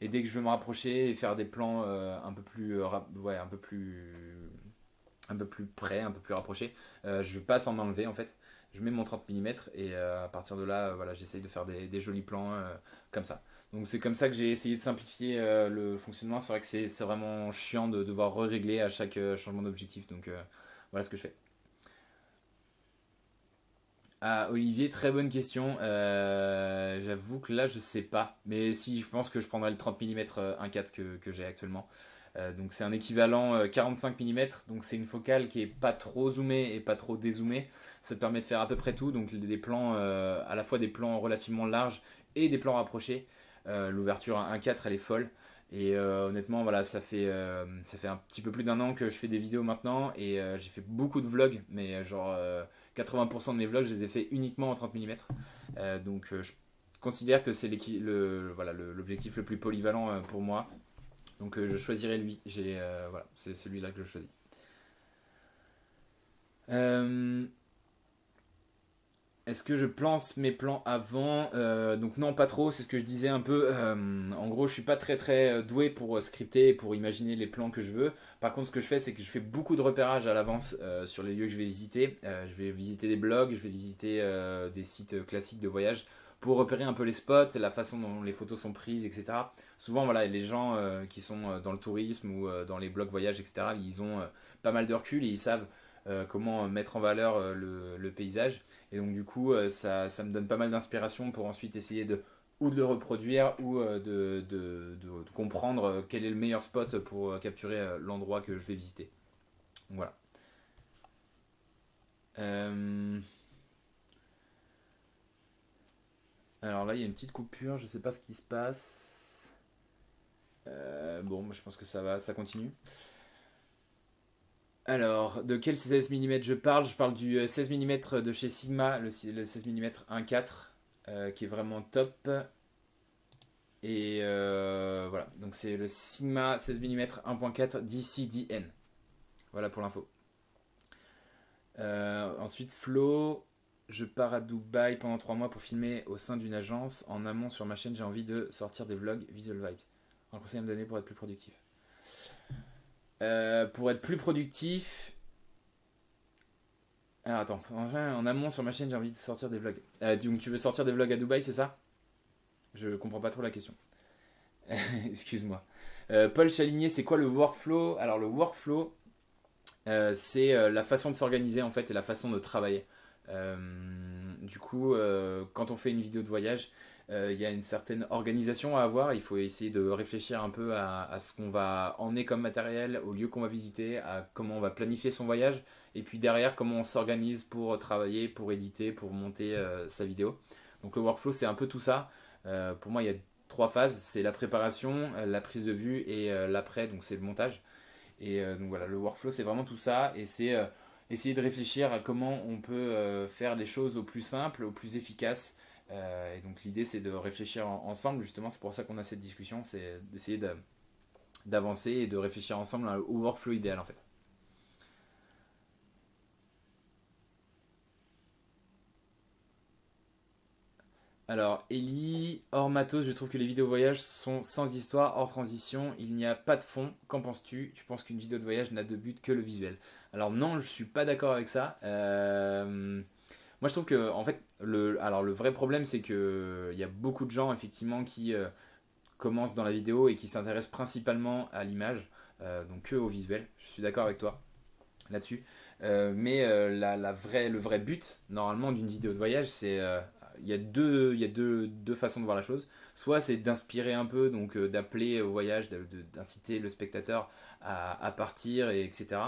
Et dès que je veux me rapprocher et faire des plans un peu plus, ouais, un peu plus un peu plus près, un peu plus rapproché, euh, je passe en enlever en fait. Je mets mon 30 mm et euh, à partir de là, euh, voilà, j'essaye de faire des, jolis plans comme ça. Donc c'est comme ça que j'ai essayé de simplifier le fonctionnement. C'est vrai que c'est vraiment chiant de devoir régler à chaque changement d'objectif. Donc voilà ce que je fais. Ah, Olivier, très bonne question. J'avoue que là je sais pas. Mais si je pense que je prendrai le 30 mm 1.4 que, que j'ai actuellement. Euh, donc c'est un équivalent 45 euh, mm, donc c'est une focale qui est pas trop zoomée et pas trop dézoomée. Ça te permet de faire à peu près tout, donc des plans, euh, à la fois des plans relativement larges et des plans rapprochés. L'ouverture à 1.4 elle est folle. Et honnêtement, voilà, ça fait, ça fait un petit peu plus d'un an que je fais des vidéos maintenant et j'ai fait beaucoup de vlogs, mais genre 80% de mes vlogs, je les ai fait uniquement en 30 mm. donc je considère que c'est l'objectif voilà, le, plus polyvalent pour moi donc euh, je choisirai lui. J'ai euh, voilà, c'est celui-là que je choisis. Euh, est-ce que je planse mes plans avant Donc non, pas trop, c'est ce que je disais un peu. en gros, je suis pas très très doué pour scripter et pour imaginer les plans que je veux. Par contre, ce que je fais, c'est que je fais beaucoup de repérage à l'avance sur les lieux que je vais visiter. je vais visiter des blogs, je vais visiter des sites classiques de voyage pour repérer un peu les spots, la façon dont les photos sont prises, etc souvent voilà les gens euh, qui sont euh, dans le tourisme ou euh, dans les blocs voyages etc ils ont pas mal de recul et ils savent comment mettre en valeur le, paysage et donc du coup ça, me donne pas mal d'inspiration pour ensuite essayer de ou de le reproduire ou de, comprendre quel est le meilleur spot pour capturer l'endroit que je vais visiter voilà alors là il y a une petite coupure je ne sais pas ce qui se passe euh, bon, je pense que ça va, ça continue. Alors, de quel 16 mm je parle Je parle du 16 euh, mm de chez Sigma, le, 16 mm 1.4, qui est vraiment top. Et euh, voilà, donc c'est le Sigma 16 mm 1.4 DCDN. Voilà pour l'info. ensuite, Flo, je pars à Dubaï pendant 3 mois pour filmer au sein d'une agence. En amont sur ma chaîne, j'ai envie de sortir des vlogs Visual Vibes un conseil à me donner pour être plus productif euh, Pour être plus productif. Alors attends, en amont sur ma chaîne, j'ai envie de sortir des vlogs. Euh, donc tu veux sortir des vlogs à Dubaï, c'est ça Je ne comprends pas trop la question. *laughs* Excuse-moi. Euh, Paul Chaligné, c'est quoi le workflow Alors le workflow, c'est la façon de s'organiser en fait et la façon de travailler. du coup, quand on fait une vidéo de voyage, euh, il y a une certaine organisation à avoir. Il faut essayer de réfléchir un peu à, ce qu'on va emmener comme matériel, au lieu qu'on va visiter, à comment on va planifier son voyage, et puis derrière comment on s'organise pour travailler, pour éditer, pour monter euh, sa vidéo. Donc le workflow, c'est un peu tout ça. Euh, pour moi, il y a trois phases. C'est la préparation, la prise de vue et l'après, donc c'est le montage. Et donc voilà, le workflow, c'est vraiment tout ça. Et c'est essayer de réfléchir à comment on peut faire les choses au plus simple, au plus efficace, euh, et donc l'idée c'est de réfléchir ensemble, justement c'est pour ça qu'on a cette discussion, c'est d'essayer d'avancer et de réfléchir ensemble au workflow idéal en fait. Alors, Ellie, hors matos, je trouve que les vidéos voyages sont sans histoire, hors transition, il n'y a pas de fond. Qu'en penses-tu Tu penses qu'une vidéo de voyage n'a de but que le visuel Alors non, je ne suis pas d'accord avec ça. Euh, moi, je trouve que, en fait, le, alors le vrai problème, c'est que y a beaucoup de gens effectivement qui euh, commencent dans la vidéo et qui s'intéressent principalement à l'image, euh, donc que au visuel. Je suis d'accord avec toi là-dessus. Euh, mais le vrai but normalement d'une vidéo de voyage, c'est il y a, deux, y a deux, façons de voir la chose. Soit c'est d'inspirer un peu, donc d'appeler au voyage, d'inciter le spectateur à, partir, etc.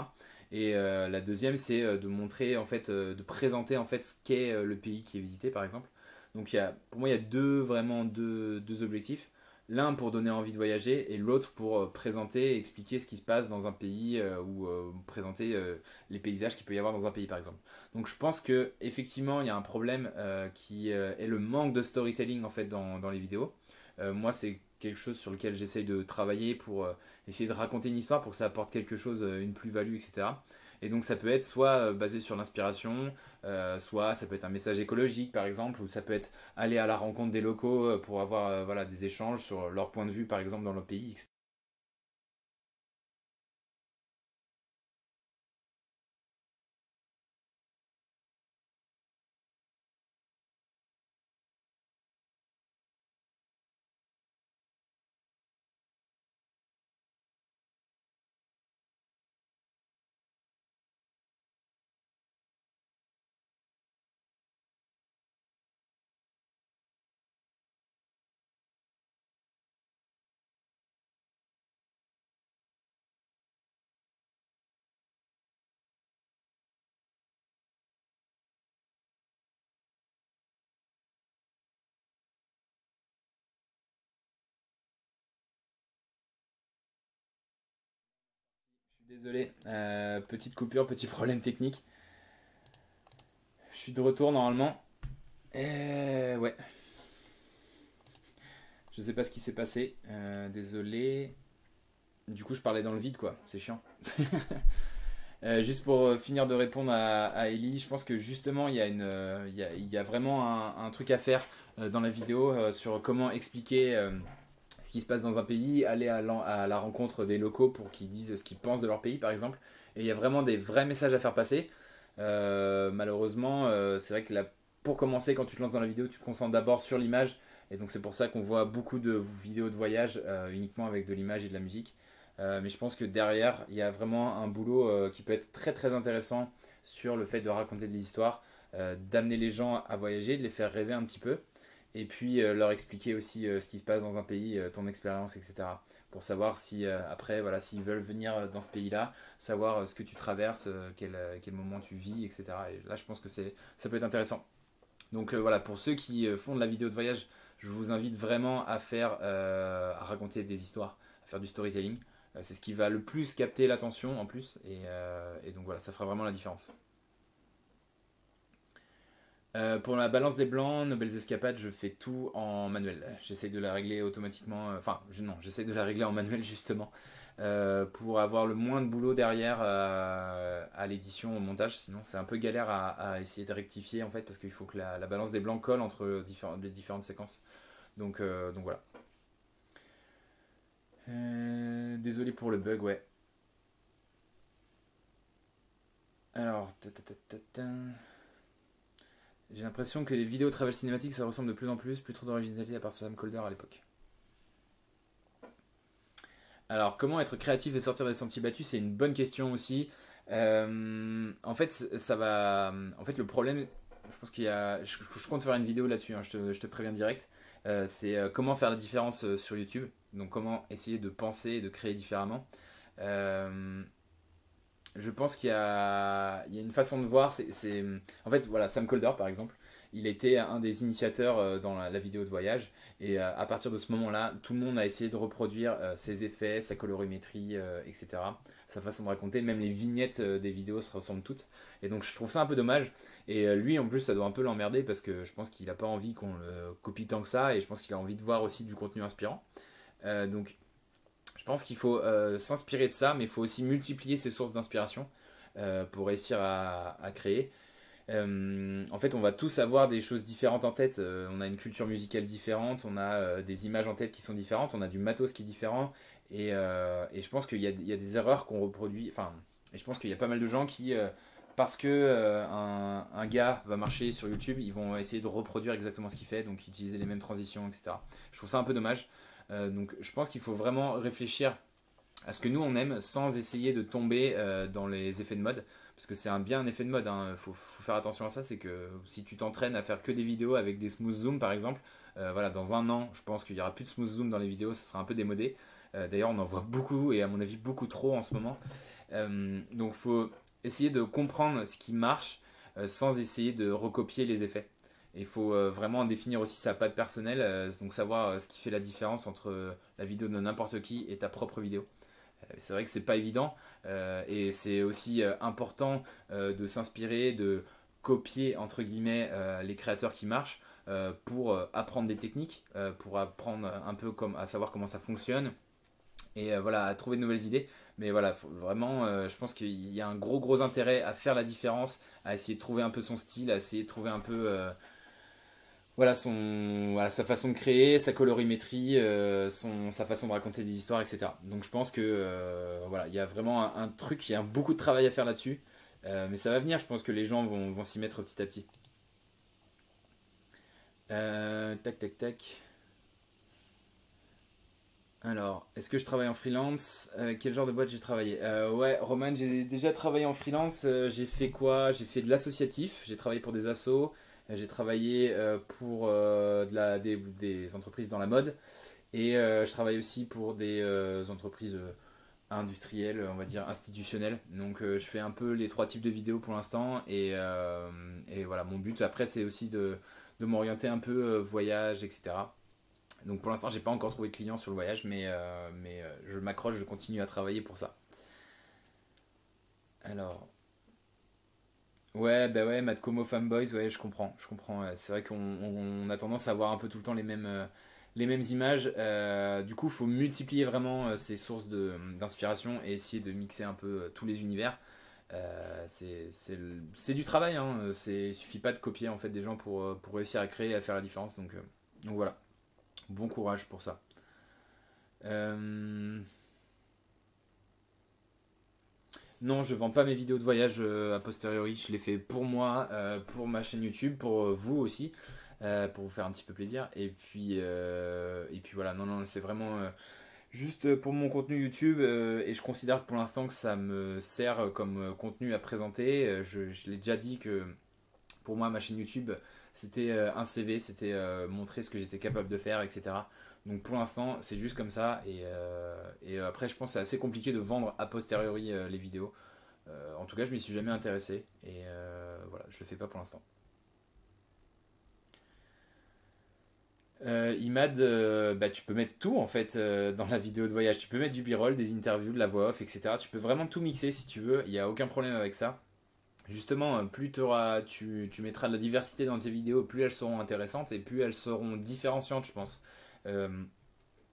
Et euh, la deuxième, c'est euh, de montrer, en fait, euh, de présenter en fait ce qu'est le pays qui est visité, par exemple. Donc, il y pour moi, il y a deux, vraiment deux, deux objectifs. L'un pour donner envie de voyager et l'autre pour présenter et expliquer ce qui se passe dans un pays ou présenter les paysages qu'il peut y avoir dans un pays par exemple. Donc je pense que effectivement il y a un problème qui est le manque de storytelling en fait dans, dans les vidéos. moi c'est quelque chose sur lequel j'essaye de travailler pour euh, essayer de raconter une histoire pour que ça apporte quelque chose, euh, une plus-value, etc. Et donc ça peut être soit euh, basé sur l'inspiration, soit ça peut être un message écologique par exemple, ou ça peut être aller à la rencontre des locaux pour avoir voilà, des échanges sur leur point de vue par exemple dans leur pays, etc. Désolé, euh, petite coupure, petit problème technique. Je suis de retour normalement. Et euh, ouais. Je sais pas ce qui s'est passé. Euh, désolé. Du coup, je parlais dans le vide, quoi. C'est chiant. *laughs* juste pour finir de répondre à, à, Ellie, je pense que justement, il y, a, une, il y a, vraiment un, truc à faire dans la vidéo sur comment expliquer ce qui se passe dans un pays, aller à, la rencontre des locaux pour qu'ils disent ce qu'ils pensent de leur pays, par exemple. Et il y a vraiment des vrais messages à faire passer. Euh, malheureusement, euh, c'est vrai que pour commencer, quand tu te lances dans la vidéo, tu te concentres d'abord sur l'image. Et donc c'est pour ça qu'on voit beaucoup de vidéos de voyage euh, uniquement avec de l'image et de la musique. mais je pense que derrière, il y a vraiment un boulot qui peut être très très intéressant sur le fait de raconter des histoires, d'amener les gens à voyager, de les faire rêver un petit peu et puis euh, leur expliquer aussi euh, ce qui se passe dans un pays, euh, ton expérience, etc. Pour savoir si après, voilà, s'ils veulent venir dans ce pays-là, savoir ce que tu traverses, quel, moment tu vis, etc. Et là, je pense que c'est, ça peut être intéressant. Donc voilà, pour ceux qui font de la vidéo de voyage, je vous invite vraiment à faire, à raconter des histoires, à faire du storytelling. c'est ce qui va le plus capter l'attention en plus, et donc voilà, ça fera vraiment la différence. Euh, pour la balance des blancs, Nobles escapades, je fais tout en manuel. J'essaie de la régler automatiquement. Euh, enfin, non, j'essaie de la régler en manuel justement euh, pour avoir le moins de boulot derrière à l'édition, au montage. Sinon, c'est un peu galère à, essayer de rectifier en fait parce qu'il faut que la, balance des blancs colle entre les différentes séquences. Donc, donc voilà. désolé pour le bug, ouais. Alors, j'ai l'impression que les vidéos travel cinématiques, ça ressemble de plus en plus, plus trop d'originalité à part Sam Colder à l'époque. Alors, comment être créatif et sortir des sentiers battus, c'est une bonne question aussi. Euh, en fait, ça va. En fait, le problème, je pense qu'il y a. Je, compte faire une vidéo là-dessus. Hein, je, te, préviens direct. Euh, c'est euh, comment faire la différence sur YouTube. Donc, comment essayer de penser et de créer différemment je pense qu'il y, a, une façon de voir. C'est, En fait, voilà, Sam Colder, par exemple, il était un des initiateurs euh, dans la, vidéo de voyage. Et euh, à partir de ce moment-là, tout le monde a essayé de reproduire euh, ses effets, sa colorimétrie, etc. Sa façon de raconter. Même les vignettes des vidéos se ressemblent toutes. Et donc, je trouve ça un peu dommage. Et lui, en plus, ça doit un peu l'emmerder parce que je pense qu'il n'a pas envie qu'on le copie tant que ça. Et je pense qu'il a envie de voir aussi du contenu inspirant. donc, je pense qu'il faut euh, s'inspirer de ça, mais il faut aussi multiplier ses sources d'inspiration euh, pour réussir à, créer. Euh, en fait, on va tous avoir des choses différentes en tête. on a une culture musicale différente, on a des images en tête qui sont différentes, on a du matos qui est différent. Et, je pense qu'il y, a des erreurs qu'on reproduit. Enfin, et je pense qu'il y a pas mal de gens qui parce que un, gars va marcher sur YouTube, ils vont essayer de reproduire exactement ce qu'il fait, donc utiliser les mêmes transitions, etc. Je trouve ça un peu dommage. Euh, donc je pense qu'il faut vraiment réfléchir à ce que nous on aime sans essayer de tomber euh, dans les effets de mode parce que c'est un bien un effet de mode il hein. faut, faire attention à ça c'est que si tu t'entraînes à faire que des vidéos avec des smooth zoom par exemple euh, voilà dans un an je pense qu'il n'y aura plus de smooth zoom dans les vidéos ça sera un peu démodé d'ailleurs on en voit beaucoup et à mon avis beaucoup trop en ce moment donc il faut essayer de comprendre ce qui marche sans essayer de recopier les effets il faut euh, vraiment définir aussi sa patte personnelle, euh, donc savoir euh, ce qui fait la différence entre la vidéo de n'importe qui et ta propre vidéo. C'est vrai que c'est pas évident et c'est aussi important de s'inspirer, de copier entre guillemets les créateurs qui marchent pour apprendre des techniques, pour apprendre un peu comme, à savoir comment ça fonctionne et voilà, à trouver de nouvelles idées. Mais voilà, vraiment, je pense qu'il y a un gros gros intérêt à faire la différence, à essayer de trouver un peu son style, à essayer de trouver un peu voilà, son, sa façon de créer, sa colorimétrie, euh, son, sa façon de raconter des histoires, etc. Donc je pense que euh, voilà, il y a vraiment un, truc, il y a beaucoup de travail à faire là-dessus, euh, mais ça va venir. Je pense que les gens vont, s'y mettre petit à petit. tac, tac, tac. Alors, est-ce que je travaille en freelance Quel genre de boîte j'ai travaillé Ouais, Roman, j'ai déjà travaillé en freelance. j'ai fait quoi J'ai fait de l'associatif. J'ai travaillé pour des assos. J'ai travaillé euh, pour euh, des, entreprises dans la mode. Et euh, je travaille aussi pour des entreprises industrielles, on va dire institutionnelles. Donc je fais un peu les trois types de vidéos pour l'instant. Et, voilà, mon but après, c'est aussi de, m'orienter un peu voyage, etc. Donc pour l'instant, j'ai pas encore trouvé de client sur le voyage, mais, je m'accroche, je continue à travailler pour ça. Alors, Ouais, bah ouais, Matcomo Fanboys, ouais, je comprends, je comprends. C'est vrai qu'on a tendance à avoir un peu tout le temps les mêmes, euh, les mêmes images. Euh, du coup, il faut multiplier vraiment euh, ces sources d'inspiration et essayer de mixer un peu tous les univers. c'est du travail, hein. il suffit pas de copier en fait des gens pour, pour réussir à créer et à faire la différence. Donc, donc voilà, bon courage pour ça. Euh... Non, je vends pas mes vidéos de voyage euh, a posteriori. Je les fais pour moi, euh, pour ma chaîne YouTube, pour euh, vous aussi. pour vous faire un petit peu plaisir. Et puis, et puis voilà, non, non, c'est vraiment juste pour mon contenu YouTube. et je considère pour l'instant que ça me sert comme contenu à présenter. Je, je l'ai déjà dit que pour moi, ma chaîne YouTube, c'était un CV, c'était montrer ce que j'étais capable de faire, etc. Donc pour l'instant, c'est juste comme ça. Euh, et, après, je pense que c'est assez compliqué de vendre a posteriori euh, les vidéos. Euh, en tout cas, je m'y suis jamais intéressé. Et voilà, je le fais pas pour l'instant. Imad, bah, tu peux mettre tout en fait dans la vidéo de voyage. Tu peux mettre du b-roll, des interviews, de la voix off, etc. Tu peux vraiment tout mixer si tu veux. Il n'y a aucun problème avec ça. Justement, plus tu, tu, mettras de la diversité dans tes vidéos, plus elles seront intéressantes et plus elles seront différenciantes, je pense. Euh,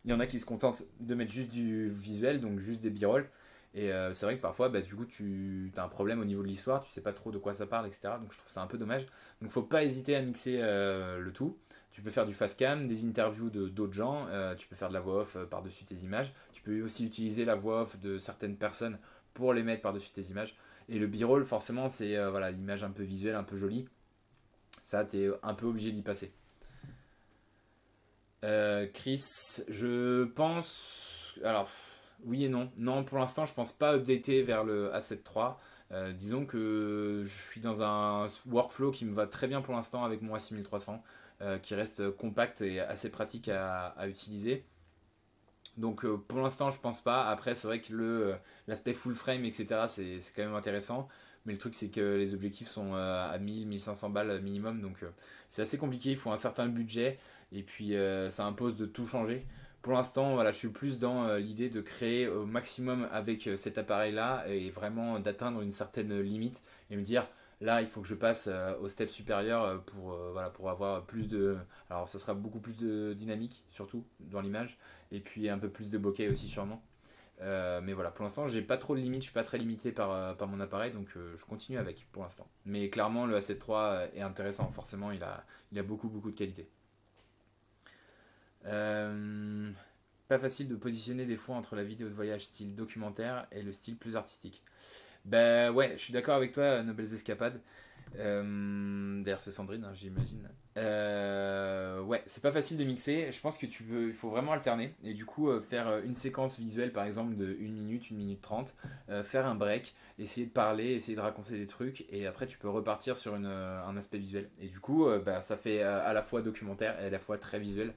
il y en a qui se contentent de mettre juste du visuel, donc juste des b-rolls. Et euh, c'est vrai que parfois, bah, du coup, tu as un problème au niveau de l'histoire, tu sais pas trop de quoi ça parle, etc. Donc je trouve ça un peu dommage. Donc faut pas hésiter à mixer euh, le tout. Tu peux faire du fast cam, des interviews de d'autres gens, tu peux faire de la voix off par-dessus tes images. Tu peux aussi utiliser la voix off de certaines personnes pour les mettre par-dessus tes images. Et le b-roll, forcément, c'est voilà l'image un peu visuelle, un peu jolie. Ça, tu es un peu obligé d'y passer. Euh, Chris, je pense. Alors, oui et non. Non, pour l'instant, je pense pas updater vers le a 73 euh, disons que je suis dans un workflow qui me va très bien pour l'instant avec mon A6300, euh, qui reste compact et assez pratique à, utiliser. Donc pour l'instant, je pense pas. Après, c'est vrai que l'aspect full frame, etc., c'est quand même intéressant. Mais le truc, c'est que les objectifs sont à 1000, 1500 balles minimum. Donc c'est assez compliqué. Il faut un certain budget. Et puis, euh, ça impose de tout changer. Pour l'instant, voilà, je suis plus dans euh, l'idée de créer au maximum avec euh, cet appareil-là et vraiment d'atteindre une certaine limite et me dire là il faut que je passe au step supérieur pour, voilà, pour avoir plus de alors ça sera beaucoup plus de dynamique surtout dans l'image et puis un peu plus de bokeh aussi sûrement mais voilà pour l'instant j'ai pas trop de limites je suis pas très limité par, par mon appareil donc je continue avec pour l'instant mais clairement le A7 III est intéressant forcément il a, il a beaucoup beaucoup de qualité euh, pas facile de positionner des fois entre la vidéo de voyage style documentaire et le style plus artistique. Ben ouais, je suis d'accord avec toi, Nobles Escapades. Euh, D'ailleurs, c'est Sandrine, hein, j'imagine. Euh, ouais, c'est pas facile de mixer. Je pense que tu peux, il faut vraiment alterner et du coup euh, faire euh, une séquence visuelle, par exemple de 1 minute, 1 minute 30, faire un break, essayer de parler, essayer de raconter des trucs et après tu peux repartir sur un aspect visuel. Et du coup, bah, ça fait à la fois documentaire et à la fois très visuel.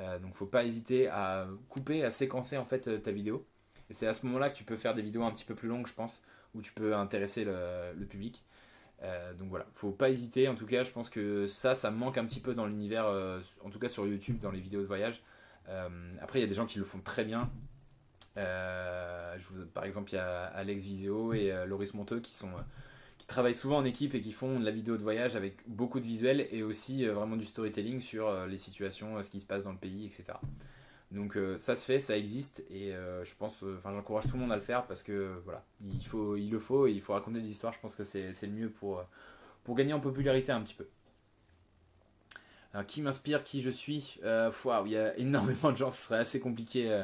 Euh, donc faut pas hésiter à couper, à séquencer en fait euh, ta vidéo. Et c'est à ce moment-là que tu peux faire des vidéos un petit peu plus longues, je pense, où tu peux intéresser le, public. Euh, donc voilà, faut pas hésiter. En tout cas, je pense que ça, ça manque un petit peu dans l'univers, en tout cas sur YouTube, dans les vidéos de voyage. après, il y a des gens qui le font très bien. par exemple, il y a Alex Viseo et Loris Monteux qui sont travaillent souvent en équipe et qui font de la vidéo de voyage avec beaucoup de visuels et aussi euh, vraiment du storytelling sur euh, les situations, euh, ce qui se passe dans le pays, etc. Donc ça se fait, ça existe et je pense, enfin j'encourage tout le monde à le faire parce que voilà, il, faut, il le faut et il faut raconter des histoires, je pense que c'est le mieux pour, pour gagner en popularité un petit peu. qui m'inspire, qui je suis il y a *laughs* énormément de gens, ce serait assez compliqué,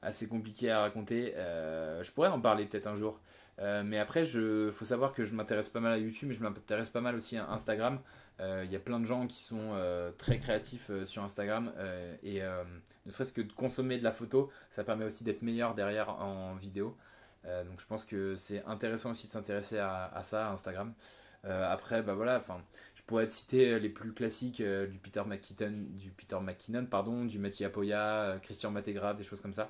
assez compliqué à raconter. je pourrais en parler peut-être un jour. Euh, mais après, je faut savoir que je m'intéresse pas mal à YouTube mais je m'intéresse pas mal aussi à Instagram. Il euh, y a plein de gens qui sont euh, très créatifs sur Instagram et ne serait-ce que de consommer de la photo, ça permet aussi d'être meilleur derrière en vidéo. donc je pense que c'est intéressant aussi de s'intéresser à, ça, à Instagram. après, bah voilà, enfin, je pourrais citer les plus classiques du Peter McKinnon, du Peter McKinnon, pardon, du Mathieu Apoya, Christian Mategra, des choses comme ça.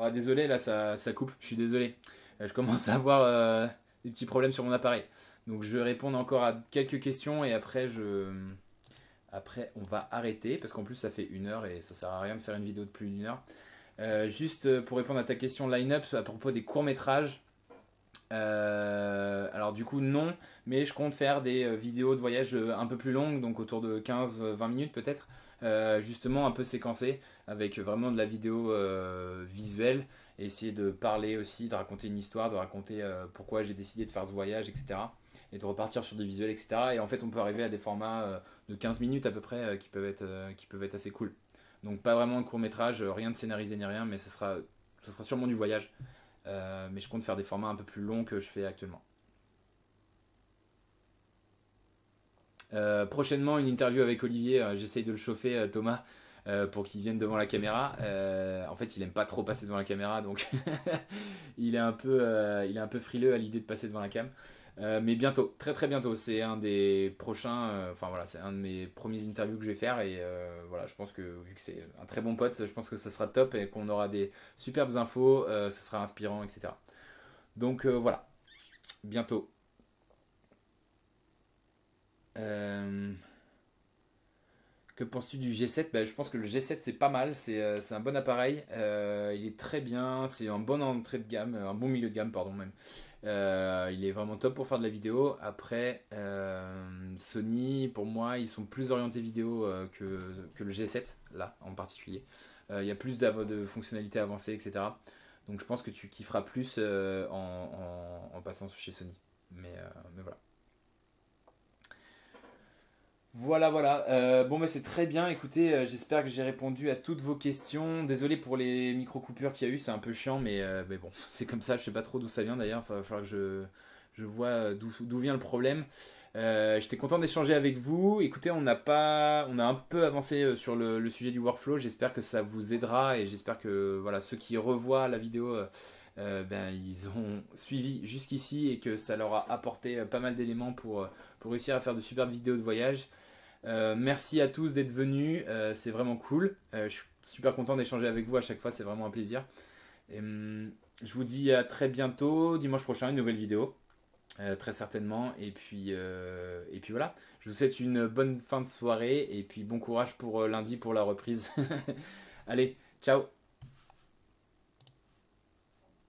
Bah, désolé, là, ça, coupe. Je suis désolé. Euh, je commence à avoir euh, des petits problèmes sur mon appareil. Donc, je vais répondre encore à quelques questions et après, je... après on va arrêter parce qu'en plus, ça fait une heure et ça sert à rien de faire une vidéo de plus d'une heure. Euh, juste pour répondre à ta question line-up à propos des courts-métrages. alors du coup non, mais je compte faire des vidéos de voyage un peu plus longues, donc autour de 15-20 minutes peut-être. Euh, justement un peu séquencé, avec vraiment de la vidéo euh, visuelle, et essayer de parler aussi, de raconter une histoire, de raconter euh, pourquoi j'ai décidé de faire ce voyage, etc. Et de repartir sur du visuel, etc. Et en fait, on peut arriver à des formats de 15 minutes à peu près qui, peuvent être, qui peuvent être assez cool. Donc pas vraiment un court métrage, rien de scénarisé ni rien, mais ce sera, ce sera sûrement du voyage. mais je compte faire des formats un peu plus longs que je fais actuellement. Euh, prochainement, une interview avec Olivier. Euh, j'essaye de le chauffer, euh, Thomas. pour qu'il vienne devant la caméra. en fait, il aime pas trop passer devant la caméra, donc *laughs* il est un peu, il est un peu frileux à l'idée de passer devant la cam. mais bientôt, très très bientôt, c'est un des prochains, enfin voilà, c'est un de mes premiers interviews que je vais faire et voilà, je pense que vu que c'est un très bon pote, je pense que ça sera top et qu'on aura des superbes infos, ça sera inspirant, etc. Donc voilà, bientôt. Euh, que penses-tu du G7 ben, Je pense que le G7 c'est pas mal, c'est euh, un bon appareil, euh, il est très bien, c'est un bon entrée de gamme, un bon milieu de gamme pardon même. il est vraiment top pour faire de la vidéo. Après, Sony, pour moi, ils sont plus orientés vidéo que, que, le G7, là en particulier. Il y a plus de fonctionnalités avancées, etc. Donc je pense que tu kifferas plus en, en, passant chez Sony. Mais, mais voilà. Voilà, voilà. Euh, bon, mais c'est très bien. Écoutez, euh, j'espère que j'ai répondu à toutes vos questions. Désolé pour les micro-coupures qu'il y a eu, c'est un peu chiant, mais, euh, bon, *laughs* c'est comme ça. Je sais pas trop d'où ça vient d'ailleurs. Il va falloir que je, je vois d'où vient le problème. J'étais content d'échanger avec vous. Écoutez, on a, pas, on a un peu avancé sur le, le sujet du workflow. J'espère que ça vous aidera et j'espère que voilà, ceux qui revoient la vidéo euh, ben, ils ont suivi jusqu'ici et que ça leur a apporté euh, pas mal d'éléments euh, pour, réussir à faire de superbes vidéos de voyage. merci à tous d'être venus, c'est vraiment cool. je suis super content d'échanger avec vous à chaque fois, c'est vraiment un plaisir. Hum, je vous dis à très bientôt, dimanche prochain, une nouvelle vidéo. très certainement. Et puis, et puis voilà, je vous souhaite une bonne fin de soirée et puis bon courage pour lundi pour la reprise. *laughs* Allez, ciao